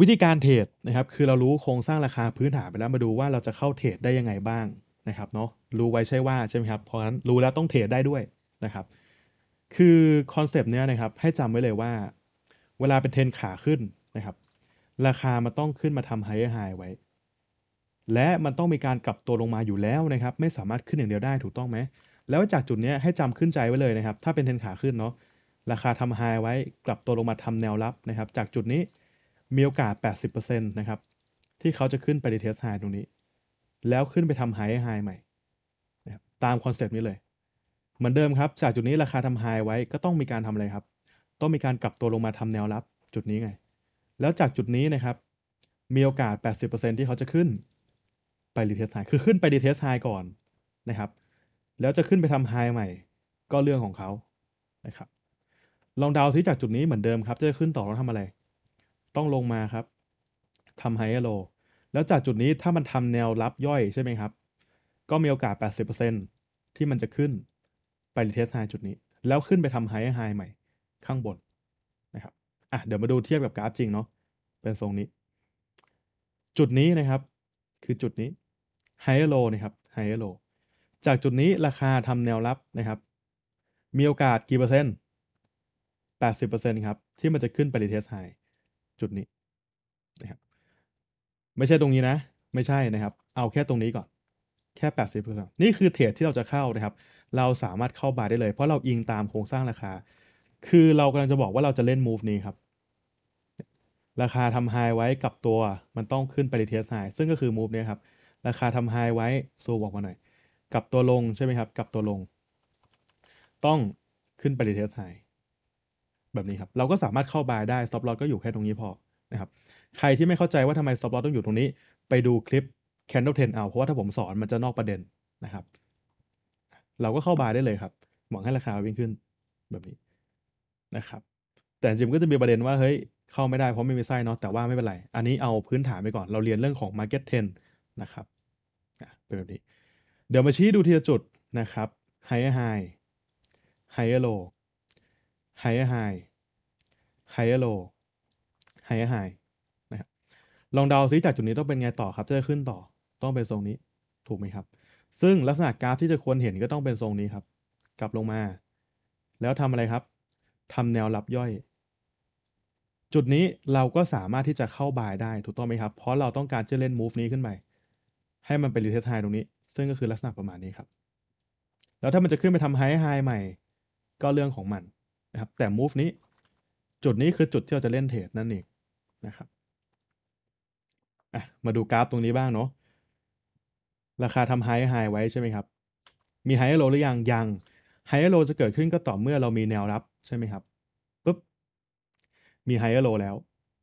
วิธีการเทรดนะครับ คือเรารู้โครงสร้างราคาพื้นฐานไปแล้ว มาดูว่าเราจะเข้าเทรดได้ยังไงบ้างนะครับเนาะ รู้ไว้ใช่ว่าใช่ไหมครับ เพราะฉะนั้นรู้แล้วต้องเทรดได้ด้วยนะครับ คือคอนเซปต์เนี้ยนะครับ ให้จำไว้เลยว่า เวลาเป็นเทรนขาขึ้นนะครับ ราคามันต้องขึ้นมาทำไฮไฮไว้ และมันต้องมีการกลับตัวลงมาอยู่แล้วนะครับ ไม่สามารถขึ้นอย่างเดียวได้ถูกต้องไหม แล้วจากจุดเนี้ยให้จำขึ้นใจไว้เลยนะครับ ถ้าเป็นเทรนขาขึ้นเนาะ ราคาทำไฮไว้ กลับตัวลงมาทำแนวรับนะครับ จากจุดนี้มีโอกาส 80%นะครับ ที่เขาจะขึ้นไปดีเทสไฮตรงนี้ แล้วขึ้นไปทำไฮไฮใหม่นะครับตามคอนเซปต์นี้เลย เหมือนเดิมครับ จากจุดนี้ราคาทำไฮไว้ ก็ต้องมีการทำอะไรครับ ต้องมีการกลับตัวลงมาทำแนวรับ จุดนี้ไง แล้วจากจุดนี้นะครับ มีโอกาส 80%ที่เขาจะขึ้นไปรีเทสไฮ คือขึ้นไปรีเทสไฮก่อนนะครับ แล้วจะขึ้นไปทำไฮใหม่ ก็เรื่องของเขานะครับ ลองเดาที่จากจุดนี้เหมือนเดิมครับ จะขึ้นต่อต้องทำอะไรต้องลงมาครับ ทำไฮเอโลแล้วจากจุดนี้ถ้ามันทำแนวรับย่อยใช่ไหมครับ ก็มีโอกาส 80%ที่มันจะขึ้นไปรีเทสไฮจุดนี้ แล้วขึ้นไปทำไฮไฮใหม่ข้างบนนะครับอ่ะเดี๋ยวมาดูเทียบกับกราฟจริงเนาะ เป็นทรงนี้ จุดนี้นะครับ คือจุดนี้ไฮเอโลนะครับไฮเอโลจากจุดนี้ราคาทำแนวรับนะครับ มีโอกาสกี่เปอร์เซ็นต์ 80%ครับ ที่มันจะขึ้นไปรีเทสไฮจุดนี้นะครับไม่ใช่ตรงนี้นะ ไม่ใช่นะครับ เอาแค่ตรงนี้ก่อน แค่แปดสิบเปอร์เซ็นต์นี่คือ เทรดที่เราจะเข้านะครับ เราสามารถเข้าบายได้เลย เพราะเราอิงตามโครงสร้างราคาคือเรากำลังจะบอกว่าเราจะเล่นมูฟนี้ครับราคาทำไฮไว้กับตัวมันต้องขึ้นไปรีเทสไฮซึ่งก็คือมูฟนี้ครับ ราคาทำไฮไว้ซูบอกมาหน่อยกับตัวลงใช่ไหมครับกับตัวลง ต้องขึ้นไปรีเทสไฮแบบนี้ครับเราก็สามารถเข้าบายได้ stop loss ก็อยู่แค่ตรงนี้พอนะครับใครที่ไม่เข้าใจว่าทำไม stop loss ต้องอยู่ตรงนี้ ไปดูคลิป candle ten เอาเพราะว่าถ้าผมสอนมันจะนอกประเด็นนะครับ เราก็เข้าบายได้เลยครับหวังให้ราคาวิ่งขึ้นแบบนี้นะครับ แต่จริงก็จะมีประเด็นว่าเฮ้ยเข้าไม่ได้เพราะไม่มีไส้เนาะแต่ว่าไม่เป็นไร อันนี้เอาพื้นฐานไปก่อนเราเรียนเรื่องของ market t e n นะครับเป็นแบบนี้ เดี๋ยวมาชี้ดูทีละจุดนะครับ h i g h high h i g h low h i g h high higher low higher high นะครับลองเดาซิจากจุดนี้ต้องเป็นไงต่อครับ จะขึ้นต่อ ต้องเป็นทรงนี้ ถูกไหมครับ ซึ่งลักษณะกราฟที่จะควรเห็นก็ต้องเป็นทรงนี้ครับ กลับลงมา แล้วทำอะไรครับ ทำแนวรับย่อย จุดนี้เราก็สามารถที่จะเข้าบายได้ถูกต้องไหมครับ เพราะเราต้องการจะเล่น move นี้ขึ้นไป ให้มันเป็นรีเทสไฮตรงนี้ ซึ่งก็คือลักษณะประมาณนี้ครับ แล้วถ้ามันจะขึ้นไปทำไฮไฮใหม่ ก็เรื่องของมันนะครับ แต่ move นี้จุดนี้คือจุดที่เราจะเล่นเทรดนั่นเองนะครับมาดูกราฟตรงนี้บ้างเนาะราคาทำไฮไฮไว้ใช่ไหมครับ มีไฮโลหรือยังยังไฮโลจะเกิดขึ้นก็ต่อเมื่อเรามีแนวรับใช่ไหมครับปุ๊บ มีไฮโลแล้ว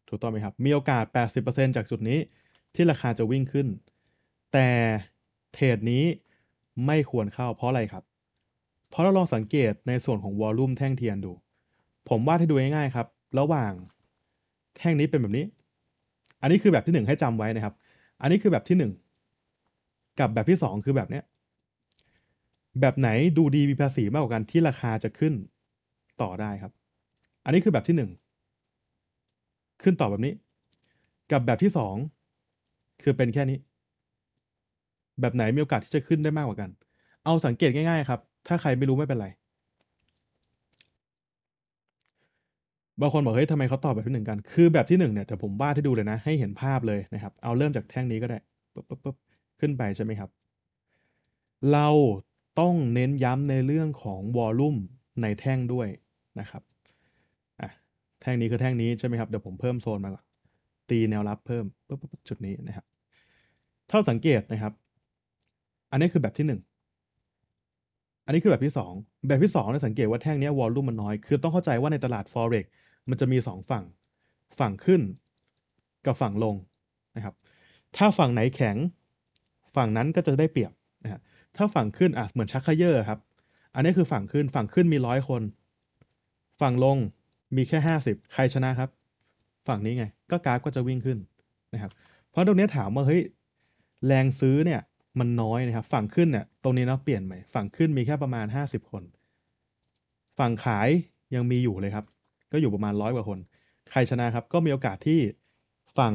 ถูกต้องไหมครับ มีโอกาส 80%จากจุดนี้ ที่ราคาจะวิ่งขึ้น แต่เทรดนี้ไม่ควรเข้าเพราะอะไรครับ เพราะเราลองสังเกตในส่วนของวอลลุ่มแท่งเทียนดูผมวาดให้ดูง่ายๆครับ ระหว่างแท่งนี้เป็นแบบนี้ อันนี้คือแบบที่หนึ่งให้จำไว้นะครับ อันนี้คือแบบที่หนึ่ง กับแบบที่สองคือแบบเนี้ยแบบไหนดูดีมีภาษีมากกว่ากันที่ราคาจะขึ้นต่อได้ครับ อันนี้คือแบบที่หนึ่งขึ้นต่อแบบนี้ กับแบบที่สองคือเป็นแค่นี้ แบบไหนมีโอกาสที่จะขึ้นได้มากกว่ากัน เอาสังเกตง่ายๆ ครับ ถ้าใครไม่รู้ไม่เป็นไรบางคนบอกเฮ้ยทำไมเขาตอบแบบที่หนึ่งกัน คือแบบที่หนึ่งเนี่ยเดี๋ยวผมวาดให้ดูเลยนะ ให้เห็นภาพเลยนะครับ เอาเริ่มจากแท่งนี้ก็ได้ปุ๊บปุ๊บปุ๊บขึ้นไป ใช่ไหมครับ เราต้องเน้นย้ำในเรื่องของวอลลุ่มในแท่งด้วยนะครับอ่ะแท่งนี้คือแท่งนี้ใช่ไหมครับเดี๋ยวผมเพิ่มโซนมาก่อนตีแนวรับเพิ่มปุ๊บปุ๊บจุดนี้นะครับเท่าสังเกตนะครับ อันนี้คือแบบที่หนึ่งอันนี้คือแบบที่ 2 แบบที่2เนี่ยสังเกตว่าแท่งนี้วอลลุ่มมันน้อย คือต้องเข้าใจว่าในตลาด forex มันจะมี 2 ฝั่ง ฝั่งขึ้นกับฝั่งลงนะครับ ถ้าฝั่งไหนแข็ง ฝั่งนั้นก็จะได้เปรียบนะฮะถ้าฝั่งขึ้นอ่ะเหมือนชักเขยอครับ อันนี้คือฝั่งขึ้น ฝั่งขึ้นมีร้อยคน ฝั่งลงมีแค่ห้าสิบใครชนะครับ ฝั่งนี้ไง ก็กราฟก็จะวิ่งขึ้นนะครับ เพราะตรงนี้ถามว่าเฮ้ย แรงซื้อเนี่ย มันน้อยนะครับ ฝั่งขึ้นเนี่ย ตรงนี้เราเปลี่ยนไหม ฝั่งขึ้นมีแค่ประมาณห้าสิบคน ฝั่งขายยังมีอยู่เลยครับก็อยู่ประมาณร้อยกว่าคน ใครชนะครับก็มีโอกาสที่ฝั่ง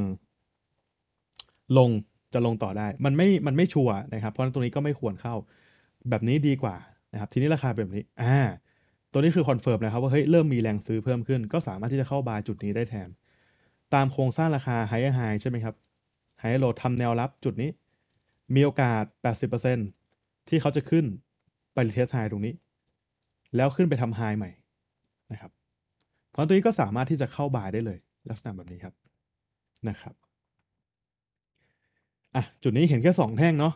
ลงจะลงต่อได้ มันไม่มันไม่ชัวร์นะครับ เพราะตรงนี้ก็ไม่ควรเข้าแบบนี้ดีกว่านะครับ ทีนี้ราคาแบบนี้ อ่า ตัวนี้คือคอนเฟิร์มนะครับว่าเฮ้ย เริ่มมีแรงซื้อเพิ่มขึ้น ก็สามารถที่จะเข้าบายจุดนี้ได้แทน ตามโครงสร้างราคาไฮไฮใช่ไหมครับ ไฮโลทำแนวรับจุดนี้ มีโอกาส 80%ที่เขาจะขึ้นไปเทสไฮตรงนี้ แล้วขึ้นไปทำไฮใหม่นะครับพราะตัวนี้ก็สามารถที่จะเข้าบายได้เลย ลักษณะแบบนี้ครับ นะครับ อ่ะ จุดนี้เห็นแค่สองแท่งเนาะ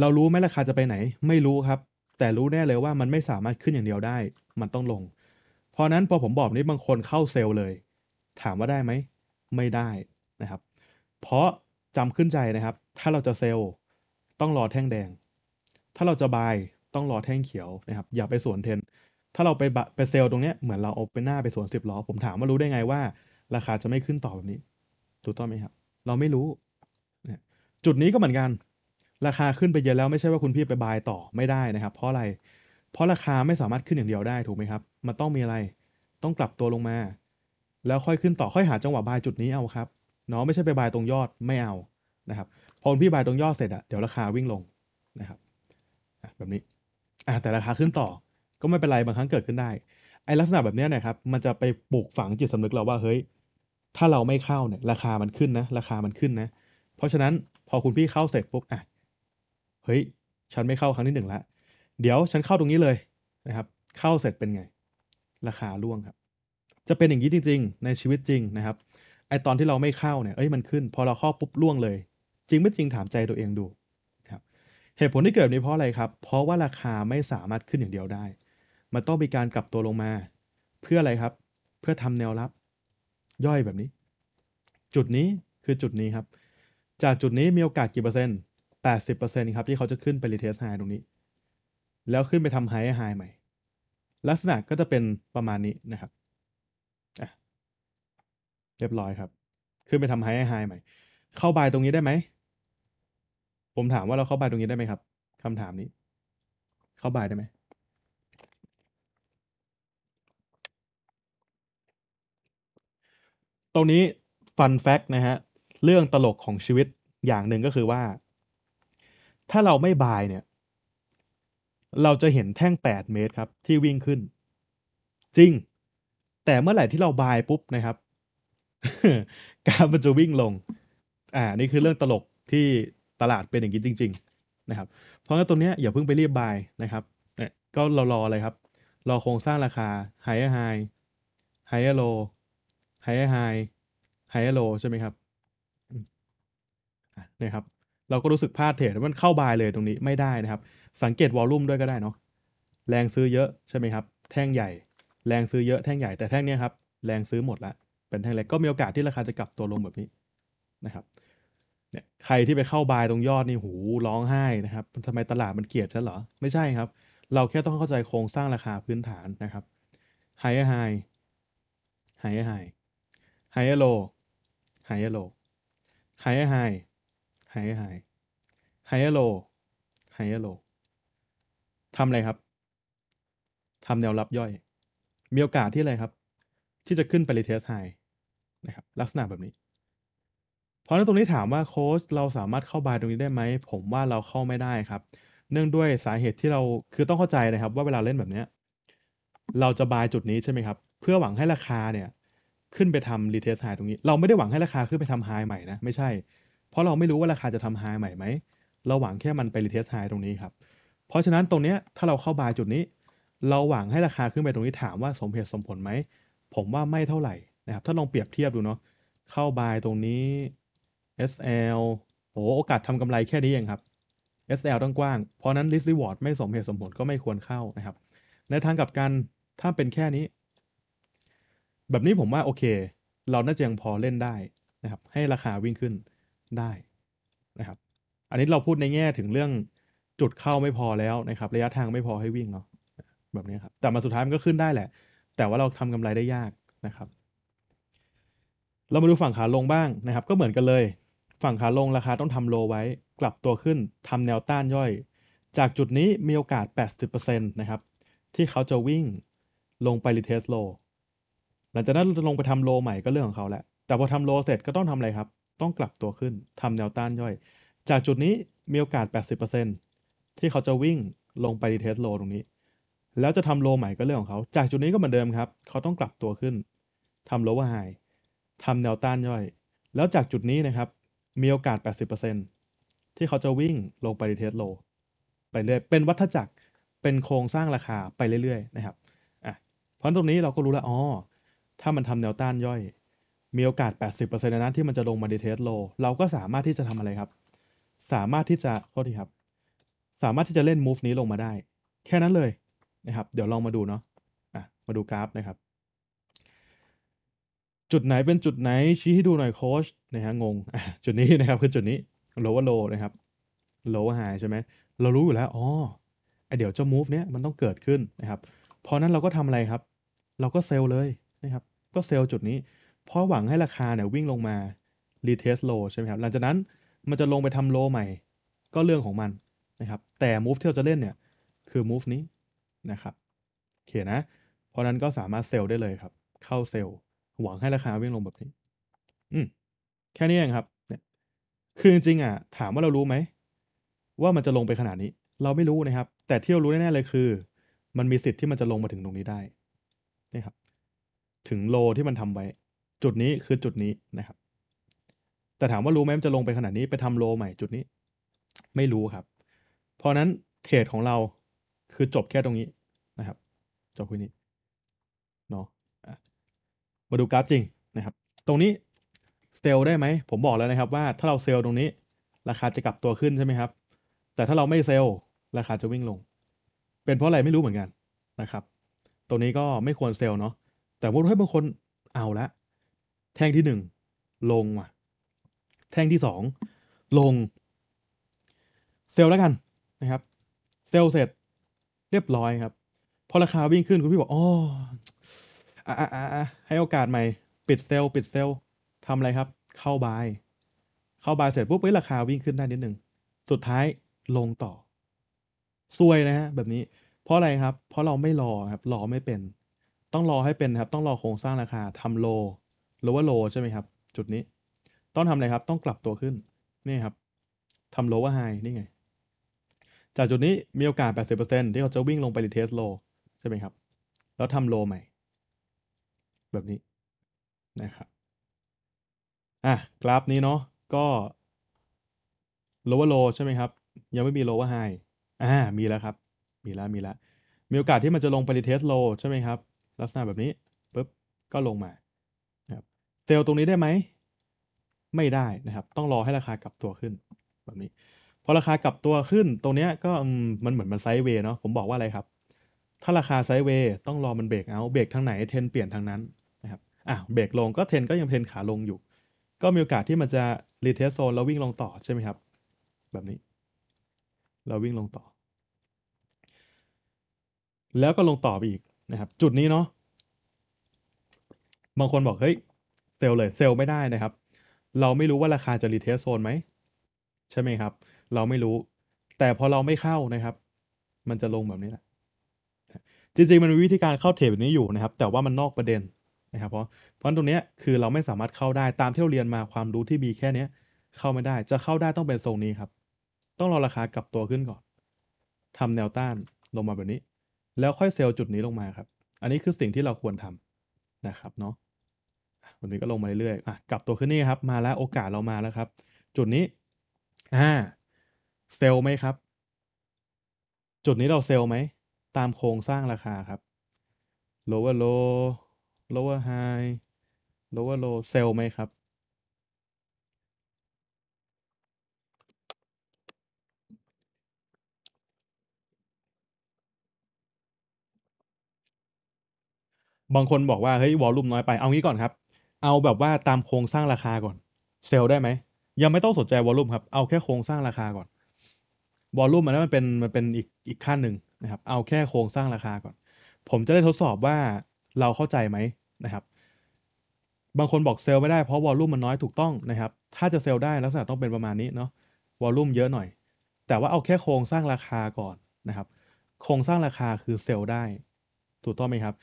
เรารู้ไหมราคาจะไปไหน ไม่รู้ครับ แต่รู้แน่เลยว่ามันไม่สามารถขึ้นอย่างเดียวได้ มันต้องลง เพราะนั้น พอ ผม บอก นี้ บางคน เข้า เซลล์ เลย ถามว่า ได้ไหม ไม่ได้ นะครับ เพราะจำขึ้นใจ นะครับ ถ้าเราจะ เซลล์ ต้อง รอ แท่ง แดง ถ้าเราจะบาย ต้องรอ แท่ง เขียว นะครับ อย่าไป สวนเทนถ้าเราไปไปเซลล์ตรงเนี้ยเหมือนเราเอาไปหน้า ไปสวนสิบล้อผมถามว่ารู้ได้ไงว่า ราคาจะไม่ขึ้นต่อแบบนี้ถูกต้องไหมครับ เราไม่รู้จุดนี้ก็เหมือนกัน ราคาขึ้นไปเยอะแล้วไม่ใช่ว่าคุณพี่ไปบายต่อไม่ได้นะครับ เพราะอะไร เพราะราคาไม่สามารถขึ้นอย่างเดียวได้ถูกไหมครับ มันต้องมีอะไร ต้องกลับตัวลงมา แล้วค่อยขึ้นต่อค่อยหาจังหวะบายจุดนี้เอาครับเนาะไม่ใช่ไปบายตรงยอดไม่เอานะครับพอคุณพี่บายตรงยอดเสร็จอะเดี๋ยวราคาวิ่งลงนะครับแบบนี้อ่แต่ราคาขึ้นต่อก็ไม่เป็นไรบางครั้งเกิดขึ้นได้ไอ้ลักษณะแบบนี้นะครับมันจะไปปลูกฝังจิตสำนึกเราว่าเฮ้ยถ้าเราไม่เข้าเนี่ยราคามันขึ้นนะ ราคามันขึ้นนะ เพราะฉะนั้นพอคุณพี่เข้าเสร็จปุ๊บอ่ะเฮ้ยฉันไม่เข้าครั้งที่หนึ่งละเดี๋ยวฉันเข้าตรงนี้เลยนะครับ เข้าเสร็จเป็นไง ราคาร่วงครับ จะเป็นอย่างนี้จริง ๆ ในชีวิตจริงนะครับไอตอนที่เราไม่เข้าเนี่ยเอ้ยมันขึ้นพอเราเข้าปุ๊บร่วงเลย จริงไม่จริงถามใจตัวเองดูเหตุผลที่เกิดนี้เพราะอะไรครับ เพราะว่าราคาไม่สามารถขึ้นอย่างเดียวได้มันต้องมีการกลับตัวลงมา เพื่ออะไรครับ เพื่อทำแนวรับย่อยแบบนี้ จุดนี้คือจุดนี้ครับ จากจุดนี้มีโอกาสกี่เปอร์เซ็นต์แปดเปอร์เซ็นต์ครับที่เขาจะขึ้นไปรีเทสไฮตรงนี้ แล้วขึ้นไปทำไฮไฮใหม่ลักษณะก็จะเป็นประมาณนี้นะครับเรียบร้อยครับ ขึ้นไปทำไฮไฮใหม่เข้าบายตรงนี้ได้ไหมผมถามว่าเราเข้าบายตรงนี้ได้ไหมครับคำถามนี้ เข้าบายได้ไหมตรงนี้ฟันแฟกนะฮะ เรื่องตลกของชีวิตอย่างหนึ่งก็คือว่า ถ้าเราไม่บายเนี่ย เราจะเห็นแท่ง 8 เมตรครับ ที่วิ่งขึ้น จริง แต่เมื่อไหร่ที่เราบายปุ๊บนะครับกราฟมันจะวิ่งลง อ่า นี่คือเรื่องตลกที่ตลาดเป็นอย่างนี้จริง ๆ นะครับ เพราะงั้นตัวเนี้ยอย่าเพิ่งไปรีบบายนะครับเนี่ยก็รอรอเลยครับ รอโครงสร้างราคาไฮ h e ไฮ i g h h i g ไฮไฮไฮโลใช่ไหมครับเนี่ยครับ เราก็รู้สึกพลาดเทรดมันเข้าบายเลยตรงนี้ไม่ได้นะครับ สังเกตวอลลุ่มด้วยก็ได้เนาะ แรงซื้อเยอะใช่ไหมครับ แท่งใหญ่ แรงซื้อเยอะแท่งใหญ่ แต่แท่งนี้ครับ แรงซื้อหมดละ เป็นแท่งเล็กก็มีโอกาสที่ราคาจะกลับตัวลงแบบนี้นะครับ เนี่ยใครที่ไปเข้าบายตรงยอดนี่หู ร้องไห้นะครับทำไมตลาดมันเกลียดฉันเหรอ ไม่ใช่ครับ เราแค่ต้องเข้าใจโครงสร้างราคาพื้นฐานนะครับไฮไฮไฮไฮไฮ g อ e โล o w h อ g โล r l o อ higher h อ g h h i g h อ r high h i g h ทำอะไรครับ ทำแนวรับย่อย มีโอกาสที่อะไรครับ ที่จะขึ้นไปรีเทสไฮ นะครับ ลักษณะแบบนี้ เพราะนั้นตรงนี้ถามว่าโค้ชเราสามารถเข้าบายตรงนี้ได้ไหม ผมว่าเราเข้าไม่ได้ครับ เนื่องด้วยสาเหตุที่เรา คือต้องเข้าใจนะครับ ว่าเวลาเล่นแบบนี้ เราจะบายจุดนี้ใช่ไหมครับ เพื่อหวังให้ราคาเนี่ยขึ้นไปทำรีเทสไฮตรงนี้ เราไม่ได้ หวังให้ราคาขึ้นไปทำไฮใหม่นะ ไม่ใช่ เพราะเราไม่รู้ว่าราคาจะทำไฮใหม่ไหมเราหวังแค่มันไปรีเทสไฮตรงนี้ครับเพราะฉะนั้นตรงเนี้ยถ้าเราเข้าบายจุดนี้ เราหวังให้ราคาขึ้นไปตรงนี้ถามว่าสมเหตุสมผลไหม ผมว่าไม่เท่าไหร่นะครับถ้าลองเปรียบเทียบดูเนาะเข้าบายตรงนี้ SL โอ้โอกาสทำกำไรแค่นี้เองครับ SL ต้องกว้างเพราะนั้น risk reward ไม่สมเหตุสมผลก็ไม่ควรเข้านะครับในทางกลับกันถ้าเป็นแค่นี้แบบนี้ผมว่าโอเค เราน่าจะยังพอเล่นได้นะครับ ให้ราคาวิ่งขึ้นได้นะครับ อันนี้เราพูดในแง่ถึงเรื่องจุดเข้าไม่พอแล้วนะครับระยะทางไม่พอให้วิ่งเนาะแบบนี้ครับแต่มาสุดท้ายมันก็ขึ้นได้แหละ แต่ว่าเราทำกำไรได้ยากนะครับ เรามาดูฝั่งขาลงบ้างนะครับ ก็เหมือนกันเลย ฝั่งขาลงราคาต้องทำโลไว้ กลับตัวขึ้นทำแนวต้านย่อย จากจุดนี้มีโอกาส 80%นะครับที่เขาจะวิ่งลงไปรีเทสโลหลังจากนั้นลงไปทำโลใหม่ก็เรื่องของเขาแหละ แต่พอทำโลเสร็จก็ต้องทำอะไรครับ ต้องกลับตัวขึ้นทำแนวต้านย่อย จากจุดนี้มีโอกาส 80%ที่เขาจะวิ่งลงไปดีเทสโลตรงนี้ แล้วจะทำโลใหม่ก็เรื่องของเขา จากจุดนี้ก็เหมือนเดิมครับ เขาต้องกลับตัวขึ้นทำโลว่าหายทำแนวต้านย่อย แล้วจากจุดนี้นะครับ มีโอกาส 80%ที่เขาจะวิ่งลงไปดีเทสโล ไปเรื่อย เป็นวัฏจักร เป็นโครงสร้างราคาไปเรื่อยๆ นะครับ อ่ะ เพราะตรงนี้เราก็รู้แล้วอ๋อถ้ามันทำแนวต้านย่อย มีโอกาส 80%นะที่มันจะลงมาดีเทสโลเราก็สามารถที่จะทำอะไรครับ สามารถที่จะโทษทีครับ สามารถที่จะเล่นมูฟนี้ลงมาได้ แค่นั้นเลยนะครับ เดี๋ยวลองมาดูเนาะะมาดูกราฟนะครับ จุดไหนเป็นจุดไหนชี้ให้ดูหน่อยโค้ชนะฮะงง จุดนี้นะครับคือจุดนี้โลว่าโลนะครับ โลว่าหายใช่ไหมเรารู้อยู่แล้วอ๋อเดี๋ยวเจ้ามูฟเนี้ยมันต้องเกิดขึ้นนะครับเพราะนั้นเราก็ทำอะไรครับ เราก็เซลล์เลยนะครับก็เซลล์จุดนี้เพราะหวังให้ราคาเนี่ยวิ่งลงมารีเทสโลใช่ไหมครับหลังจากนั้นมันจะลงไปทำโลใหม่ก็เรื่องของมันนะครับแต่มูฟที่เราจะเล่นเนี่ย คือมูฟนี้นะครับเขียนนะเพราะนั้นก็สามารถเซลล์ได้เลยครับ เข้าเซลล์ หวังให้ราคาวิ่งลงแบบนี้ อืมแค่นี้เองครับ เนี่ย คือจริง ๆ อ่ะ ถามว่าเรารู้ไหม ว่ามันจะลงไปขนาดนี้ เราไม่รู้นะครับ แต่ที่เรารู้แน่ๆเลยคือ มันมีสิทธิ์ที่มันจะลงมาถึงตรงนี้ได้นะครับถึงโล ที่มันทำไว้ จุดนี้คือจุดนี้นะครับ แต่ถามว่ารู้ไหมมันจะลงไปขนาดนี้ไปทำโล ใหม่จุดนี้ ไม่รู้ครับ เพราะนั้นเทรดของเราคือจบแค่ตรงนี้นะครับ จบคุยนี้เนาะมาดูกราฟจริงนะครับตรงนี้เซลได้ไหมผมบอกแล้วนะครับ ว่าถ้าเราเซลตรงนี้ราคาจะกลับตัวขึ้นใช่ไหมครับ แต่ถ้าเราไม่เซลราคาจะวิ่งลง เป็นเพราะอะไรไม่รู้เหมือนกันนะครับ ตรงนี้ก็ไม่ควรเซลเนาะแต่ว่าห้บางคนเอาละ แท่งที่หนึ่งลงว่ะ แท่งที่สองลง เซลแล้วกันนะครับ เซลเสร็จเรียบร้อยครับ พอราคาวิ่งขึ้นคุณพี่บอกอ๋ออ่อ่ให้โอกาสใหม่ ปิดเซลปิดเซลทำอะไรครับ เข้าบาย เข้าบายเสร็จปุ๊บเฮ้ยราคาวิ่งขึ้นได้นิดหนึ่ง สุดท้ายลงต่อซวยนะฮะแบบนี้ เพราะอะไรครับ เพราะเราไม่รอครับรอไม่เป็นต้องรอให้เป็นครับ ต้องรอโครงสร้างราคาทำโลหรือว่าโลใช่ไหมครับ จุดนี้ ต้องทำอะไรครับ ต้องกลับตัวขึ้นนี่ครับ ทำาโลว่าไฮนี่ไง จากจุดนี้มีโอกาส 80%ที่เขาจะวิ่งลงไปรีเทสโลใช่ไหมครับ แล้วทำโลใหม่แบบนี้นะครับ อ่ะกราฟนี้เนาะก็โลว่าโลใช่ไหมครับ ยังไม่มีโลว่าไฮ อ่ามีแล้วครับ มีแล้วมีแล้ว มีโอกาสที่มันจะลงไปรีเทสโลใช่ไหมครับลักษณะแบบนี้ปุ๊บก็ลงมานะครับเซลล์ตรงนี้ได้ไหม ไม่ได้นะครับต้องรอให้ราคากลับตัวขึ้นแบบนี้พอราคากลับตัวขึ้น ตรงเนี้ยก็มันเหมือนมันไซด์เวย์เนาะผมบอกว่าอะไรครับ ถ้าราคาไซด์เวย์ต้องรอมันเบรกเอาเบรกทางไหนเทนเปลี่ยนทางนั้นนะครับอ่ะเบรกลงก็เทนก็ยังเทนขาลงอยู่ ก็มีโอกาสที่มันจะรีเทสโซนแล้ววิ่งลงต่อใช่ไหมครับแบบนี้ เราวิ่งลงต่อ แล้วก็ลงต่อไปอีกนะครับจุดนี้เนาะ บางคนบอก เฮ้ยเซลเลยเซลไม่ได้นะครับ เราไม่รู้ว่าราคาจะรีเทสโซนไหมใช่ไหมครับ เราไม่รู้ แต่พอเราไม่เข้านะครับ มันจะลงแบบนี้แหละ จริงๆมันมีวิธีการเข้าเทรดแบบนี้อยู่นะครับ แต่ว่ามันนอกประเด็นนะครับ เพราะเพราะตรงนี้คือเราไม่สามารถเข้าได้ตามที่เราเรียนมาความรู้ที่มีแค่นี้เข้าไม่ได้ จะเข้าได้ต้องเป็นทรงนี้ครับ ต้องรอราคากลับตัวขึ้นก่อน ทำแนวต้านลงมาแบบนี้แล้วค่อยเซลล์จุดนี้ลงมาครับ อันนี้คือสิ่งที่เราควรทำนะครับเนาะวันนี้ก็ลงมาเรื่อยๆอ่ะกลับตัวขึ้นนี่ครับ มาแล้วโอกาสเรามาแล้วครับ จุดนี้อ่าเซลล์ไหมครับ จุดนี้เราเซลล์ไหม ตามโครงสร้างราคาครับ lower low lower high lower low เซลล์ไหมครับบางคนบอกว่าเฮ้ยวอลลุ่มน้อยไป เอางี้ก่อนครับ เอาแบบว่าตามโครงสร้างราคาก่อน เซลล์ได้ไหม ยังไม่ต้องสนใจวอลลุ่มครับ เอาแค่โครงสร้างราคาก่อน วอลลุ่มอันนั้นมันเป็นมันเป็นอีกอีกขั้นหนึ่งนะครับ เอาแค่โครงสร้างราคาก่อน ผมจะได้ทดสอบว่าเราเข้าใจไหมนะครับ บางคนบอกเซลล์ไม่ได้เพราะวอลลุ่มมันน้อยถูกต้องนะครับ ถ้าจะเซลล์ได้ลักษณะต้องเป็นประมาณนี้เนาะ วอลลุ่มเยอะหน่อย แต่ว่าเอาแค่โครงสร้างราคาก่อนนะครับ โครงสร้างราคาคือเซลล์ได้ ถูกต้องไหมครับ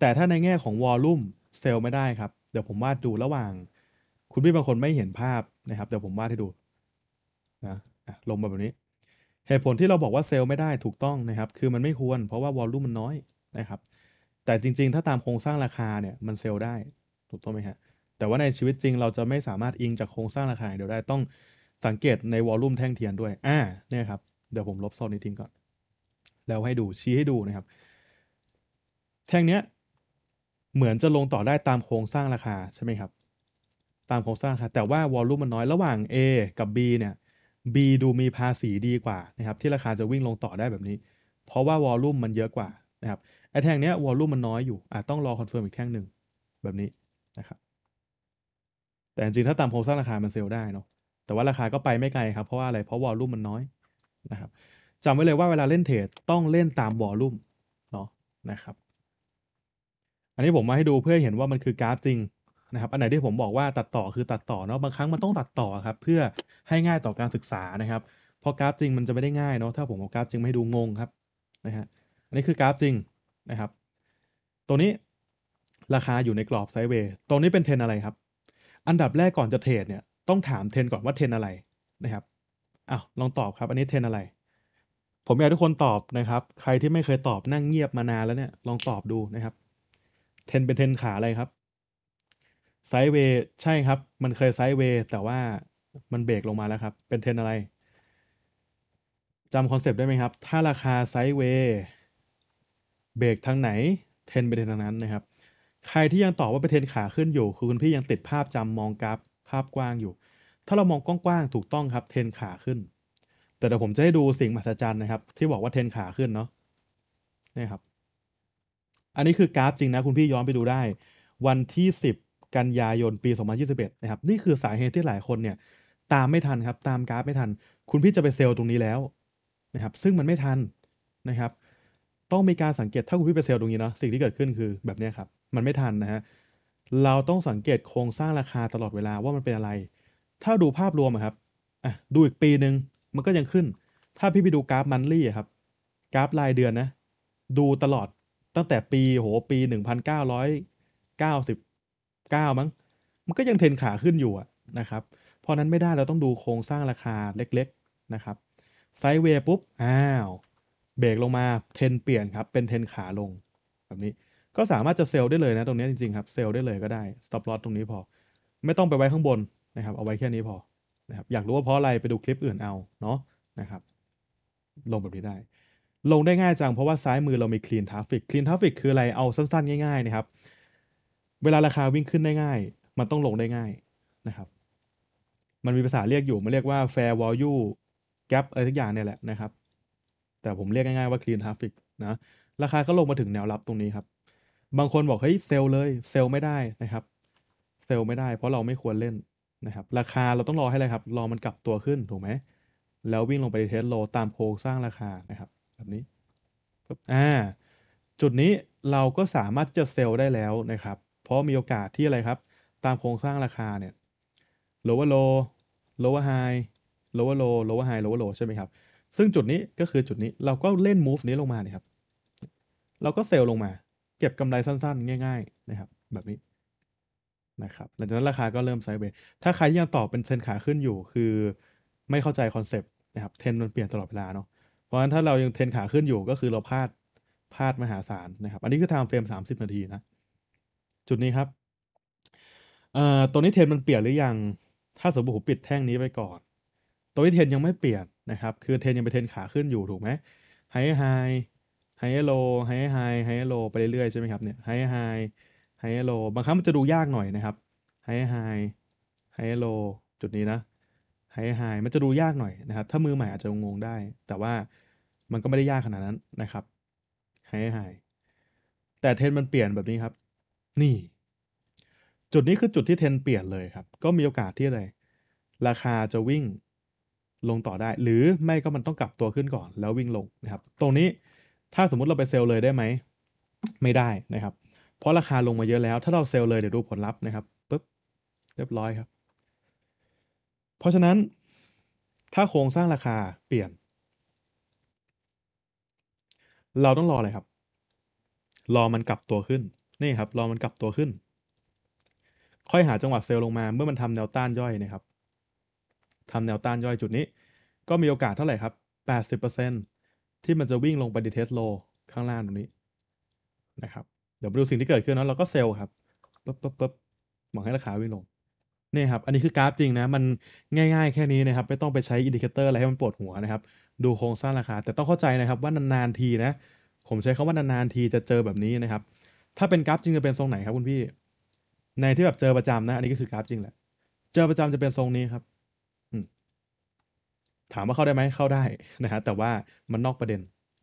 แต่ถ้าในแง่ของวอลลุ่มเซลล์ไม่ได้ครับ เดี๋ยวผมวาดดูระหว่างคุณพี่บางคนไม่เห็นภาพนะครับ เดี๋ยวผมวาดให้ดูนะลงมาแบบนี้ เหตุผลที่เราบอกว่าเซลล์ไม่ได้ถูกต้องนะครับ คือมันไม่ควรเพราะว่าวอลลุ่มมันน้อยนะครับ แต่จริง ๆ ถ้าตามโครงสร้างราคาเนี่ย มันเซลล์ได้ถูกต้องไหมฮะแต่ว่าในชีวิตจริงเราจะไม่สามารถอิงจากโครงสร้างราคาเดี๋ยวได้ต้องสังเกตในวอลลุ่มแท่งเทียนด้วยอ่าเนี่ยครับเดี๋ยวผมลบโซนนี้ทิ้งก่อน แล้วให้ดูชี้ให้ดูนะครับ แท่งเนี้ยเหมือนจะลงต่อได้ตามโครงสร้างราคาใช่ไหมครับ ตามโครงสร้างราคาแต่ว่าวอลลุ่มมันน้อยระหว่าง A กับ B เนี่ย B ดูมีภาษีดีกว่านะครับ ที่ราคาจะวิ่งลงต่อได้แบบนี้ เพราะว่าวอลลุ่มมันเยอะกว่านะครับไอ้แท่งเนี้ยวอลลุ่มมันน้อยอยู่อาจต้องรอคอนเฟิร์มอีกแท่งหนึ่งแบบนี้นะครับ แต่จริงถ้าตามโครงสร้างราคามันเซลได้เนาะแต่ว่าราคาก็ไปไม่ไกล ครับเพราะว่าอะไรเพราะวอลลุ่มมันน้อยนะครับจำไว้เลยว่าเวลาเล่นเทรดต้องเล่นตามวอลลุ่มเนาะนะครับอันนี้ผมมาให้ดูเพื่อเห็นว่ามันคือกราฟจริงนะครับ อันไหนที่ผมบอกว่าตัดต่อ คือตัดต่อเนาะบางครั้งมันต้องตัดต่อครับ เพื่อให้ง่ายต่อการศึกษานะครับ เพราะกราฟจริงมันจะไม่ได้ง่ายเนาะถ้าผมเอากราฟจริงมาให้ดูงงครับนะฮะอันนี้คือกราฟจริงนะครับตัวนี้ราคาอยู่ในกรอบไซด์เวย์ตรงนี้เป็นเทนอะไรครับ อันดับแรกก่อนจะเทรดเนี่ยต้องถามเทนก่อนว่าเทนอะไรนะครับอ้าวลองตอบครับ อันนี้เทนอะไร ผมอยากทุกคนตอบนะครับ ใครที่ไม่เคยตอบนั่งเงียบมานานแล้วเนี่ยลองตอบดูนะครับเทนเป็นเทนขาอะไรครับไซด์เวย์ใช่ครับ มันเคยไซด์เวย์ แต่ว่ามันเบรกลงมาแล้วครับ เป็นเทนอะไรจำคอนเซปต์ได้ไหมครับ ถ้าราคาไซด์เวย์ เบรกทางไหน เทนเป็นเทนทางนั้นนะครับ ใครที่ยังตอบว่าเป็นเทนขาขึ้นอยู่คือคุณพี่ยังติดภาพจำมองกราฟภาพกว้างอยู่ ถ้าเรามองกว้างๆถูกต้องครับเทนขาขึ้น แต่เดี๋ยวผมจะให้ดูสิ่งมหัศจรรย์นะครับ ที่บอกว่าเทนขาขึ้นเนาะนี่ครับอันนี้คือกราฟจริงนะคุณพี่ย้อนไปดูได้ วันที่ 10 กันยายนปี2021นะครับนี่คือสาเหตุที่หลายคนเนี่ย ตามไม่ทันครับ ตามกราฟไม่ทัน คุณพี่จะไปเซลล์ตรงนี้แล้วนะครับซึ่งมันไม่ทันนะครับ ต้องมีการสังเกตถ้าคุณพี่ไปเซลล์ตรงนี้เนาะสิ่งที่เกิดขึ้นคือแบบนี้ครับ มันไม่ทันนะฮะเราต้องสังเกตโครงสร้างราคาตลอดเวลาว่ามันเป็นอะไร ถ้าดูภาพรวมครับอ่ะดูอีกปีหนึ่งมันก็ยังขึ้น ถ้าพี่ไปดูกราฟมันลี่ครับ กราฟรายเดือนนะ ดูตลอดตั้งแต่ปีโหปีหนึ่งพันเก้าร้อยเก้าสิบเก้ามั้ง มันก็ยังเทนขาขึ้นอยู่นะครับ เพราะนั้นไม่ได้เราต้องดูโครงสร้างราคาเล็กๆนะครับไซเวย์ปุ๊บอ้าวเบรกลงมาเทนเปลี่ยนครับ เป็นเทนขาลง แบบนี้ก็สามารถจะเซลได้เลยนะตรงนี้จริงๆครับ เซลได้เลยก็ได้ สต็อปลอ s ตรงนี้พอ ไม่ต้องไปไว้ข้างบนนะครับ เอาไว้แค่นี้พอนะครับอยากรู้ว่าเพราะอะไรไปดูคลิปอื่นเอาเนาะนะครับ ลงแบบนี้ได้ลงได้ง่ายจังเพราะว่าซ้ายมือ เรามี clean traffic clean traffic คืออะไรเอาสั้น ๆง่ายๆนะครับ เวลาราคาวิ่งขึ้นได้ง่ายมันต้องลงได้ง่ายนะครับ มันมีภาษาเรียกอยู่มันเรียกว่า fair value gap อะไรทุกอย่างเนี่ยแหละนะครับ แต่ผมเรียกง่ายๆว่า clean traffic นะ ราคาก็ลงมาถึงแนวรับตรงนี้ครับ บางคนบอกเฮ้ยเซลเลยเซลไม่ได้นะครับ เซลไม่ได้ เพราะเราไม่ควรเล่นนะครับ ราคาเราต้องรอให้อะไรครับรอมันกลับตัวขึ้นถูกไหมแล้ววิ่งลงไปเทสโลตามโครงสร้างราคานะครับแบบนี้อ่า จุดนี้เราก็สามารถจะเซลล์ได้แล้วนะครับ เพราะมีโอกาสที่อะไรครับ ตามโครงสร้างราคาเนี่ย lower low lower high lower low lower high lower low ใช่ไหมครับ ซึ่งจุดนี้ก็คือจุดนี้ เราก็เล่น move นี้ลงมาเนี่ยครับ เราก็เซลล์ลงมา เก็บกำไรสั้น ๆ ง่ายๆ นะครับ แบบนี้ นะครับหลังจากนั้นราคาก็เริ่มไซด์เวย์ถ้าใครยังตอบเป็นเซนขาขึ้นอยู่ คือไม่เข้าใจคอนเซปต์นะครับ เทนมันเปลี่ยนตลอดเวลาเนาะราะฉะนั้นถ้าเรายังเทนขาขึ้นอยู่ก็คือเราพลาดพลาดมหาศาลนะครับ อันนี้คือไทม์เฟรมสามสิบนาทีนะ จุดนี้ครับเอ่อตัวนี้เทนมันเปลี่ยนหรือยัง ถ้าสมมติผมปิดแท่งนี้ไปก่อน ตัวนี้เทนยังไม่เปลี่ยนนะครับคือเทนยังไปเทนขาขึ้นอยู่ถูกไหมไฮไฮไฮโลไฮไฮไฮโลไปเรื่อยใช่ไหมครับเนี่ยไฮไฮไฮโลบางครั้งมันจะดูยากหน่อยนะครับไฮไฮไฮโลจุดนี้นะไฮไฮมันจะดูยากหน่อยนะครับ ถ้ามือใหม่อาจจะงงได้ แต่ว่ามันก็ไม่ได้ยากขนาดนั้นนะครับหาหายแต่เทนมันเปลี่ยนแบบนี้ครับ นี่ จุดนี้คือจุดที่เทนเปลี่ยนเลยครับ ก็มีโอกาสที่อะไร ราคาจะวิ่งลงต่อได้ หรือไม่ก็มันต้องกลับตัวขึ้นก่อนแล้ววิ่งลงนะครับ ตรงนี้ ถ้าสมมุติเราไปเซลเลยได้ไหม ไม่ได้นะครับ เพราะราคาลงมาเยอะแล้วถ้าเราเซลเลยเดี๋ยวดูผลลัพธ์นะครับปุ๊บ เรียบร้อยครับ เพราะฉะนั้น ถ้าโครงสร้างราคาเปลี่ยนเราต้องรออะไรครับ รอมันกลับตัวขึ้น นี่ครับ รอมันกลับตัวขึ้น ค่อยหาจังหวะเซลล์ลงมา เมื่อมันทำแนวต้านย่อยนะครับ ทำแนวต้านย่อยจุดนี้ ก็มีโอกาสเท่าไหร่ครับ 80%ที่มันจะวิ่งลงไปดีเทสโลข้างล่างตรงนี้นะครับ เดี๋ยวไปดูสิ่งที่เกิดขึ้นนะเราก็เซลล์ครับปึ๊บปึ๊บปึ๊บหวังให้ราคาวิ่งลง นี่ครับ อันนี้คือกราฟจริงนะ มันง่าย ๆ แค่นี้นะครับ ไม่ต้องไปใช้อินดิเคเตอร์อะไรให้มันปวดหัวนะครับดูโครงสร้างราคาแต่ต้องเข้าใจนะครับ ว่านานๆทีนะผมใช้คำว่านานๆทีจะเจอแบบนี้นะครับ ถ้าเป็นกราฟจริงจะเป็นทรงไหนครับคุณพี่ ในที่แบบเจอประจำ นะอันนี้ก็คือกราฟจริงแหละเจอประจำจะเป็นทรงนี้ครับถามว่าเข้าได้ไหมเข้าได้นะฮะแต่ว่ามันนอกประเด็น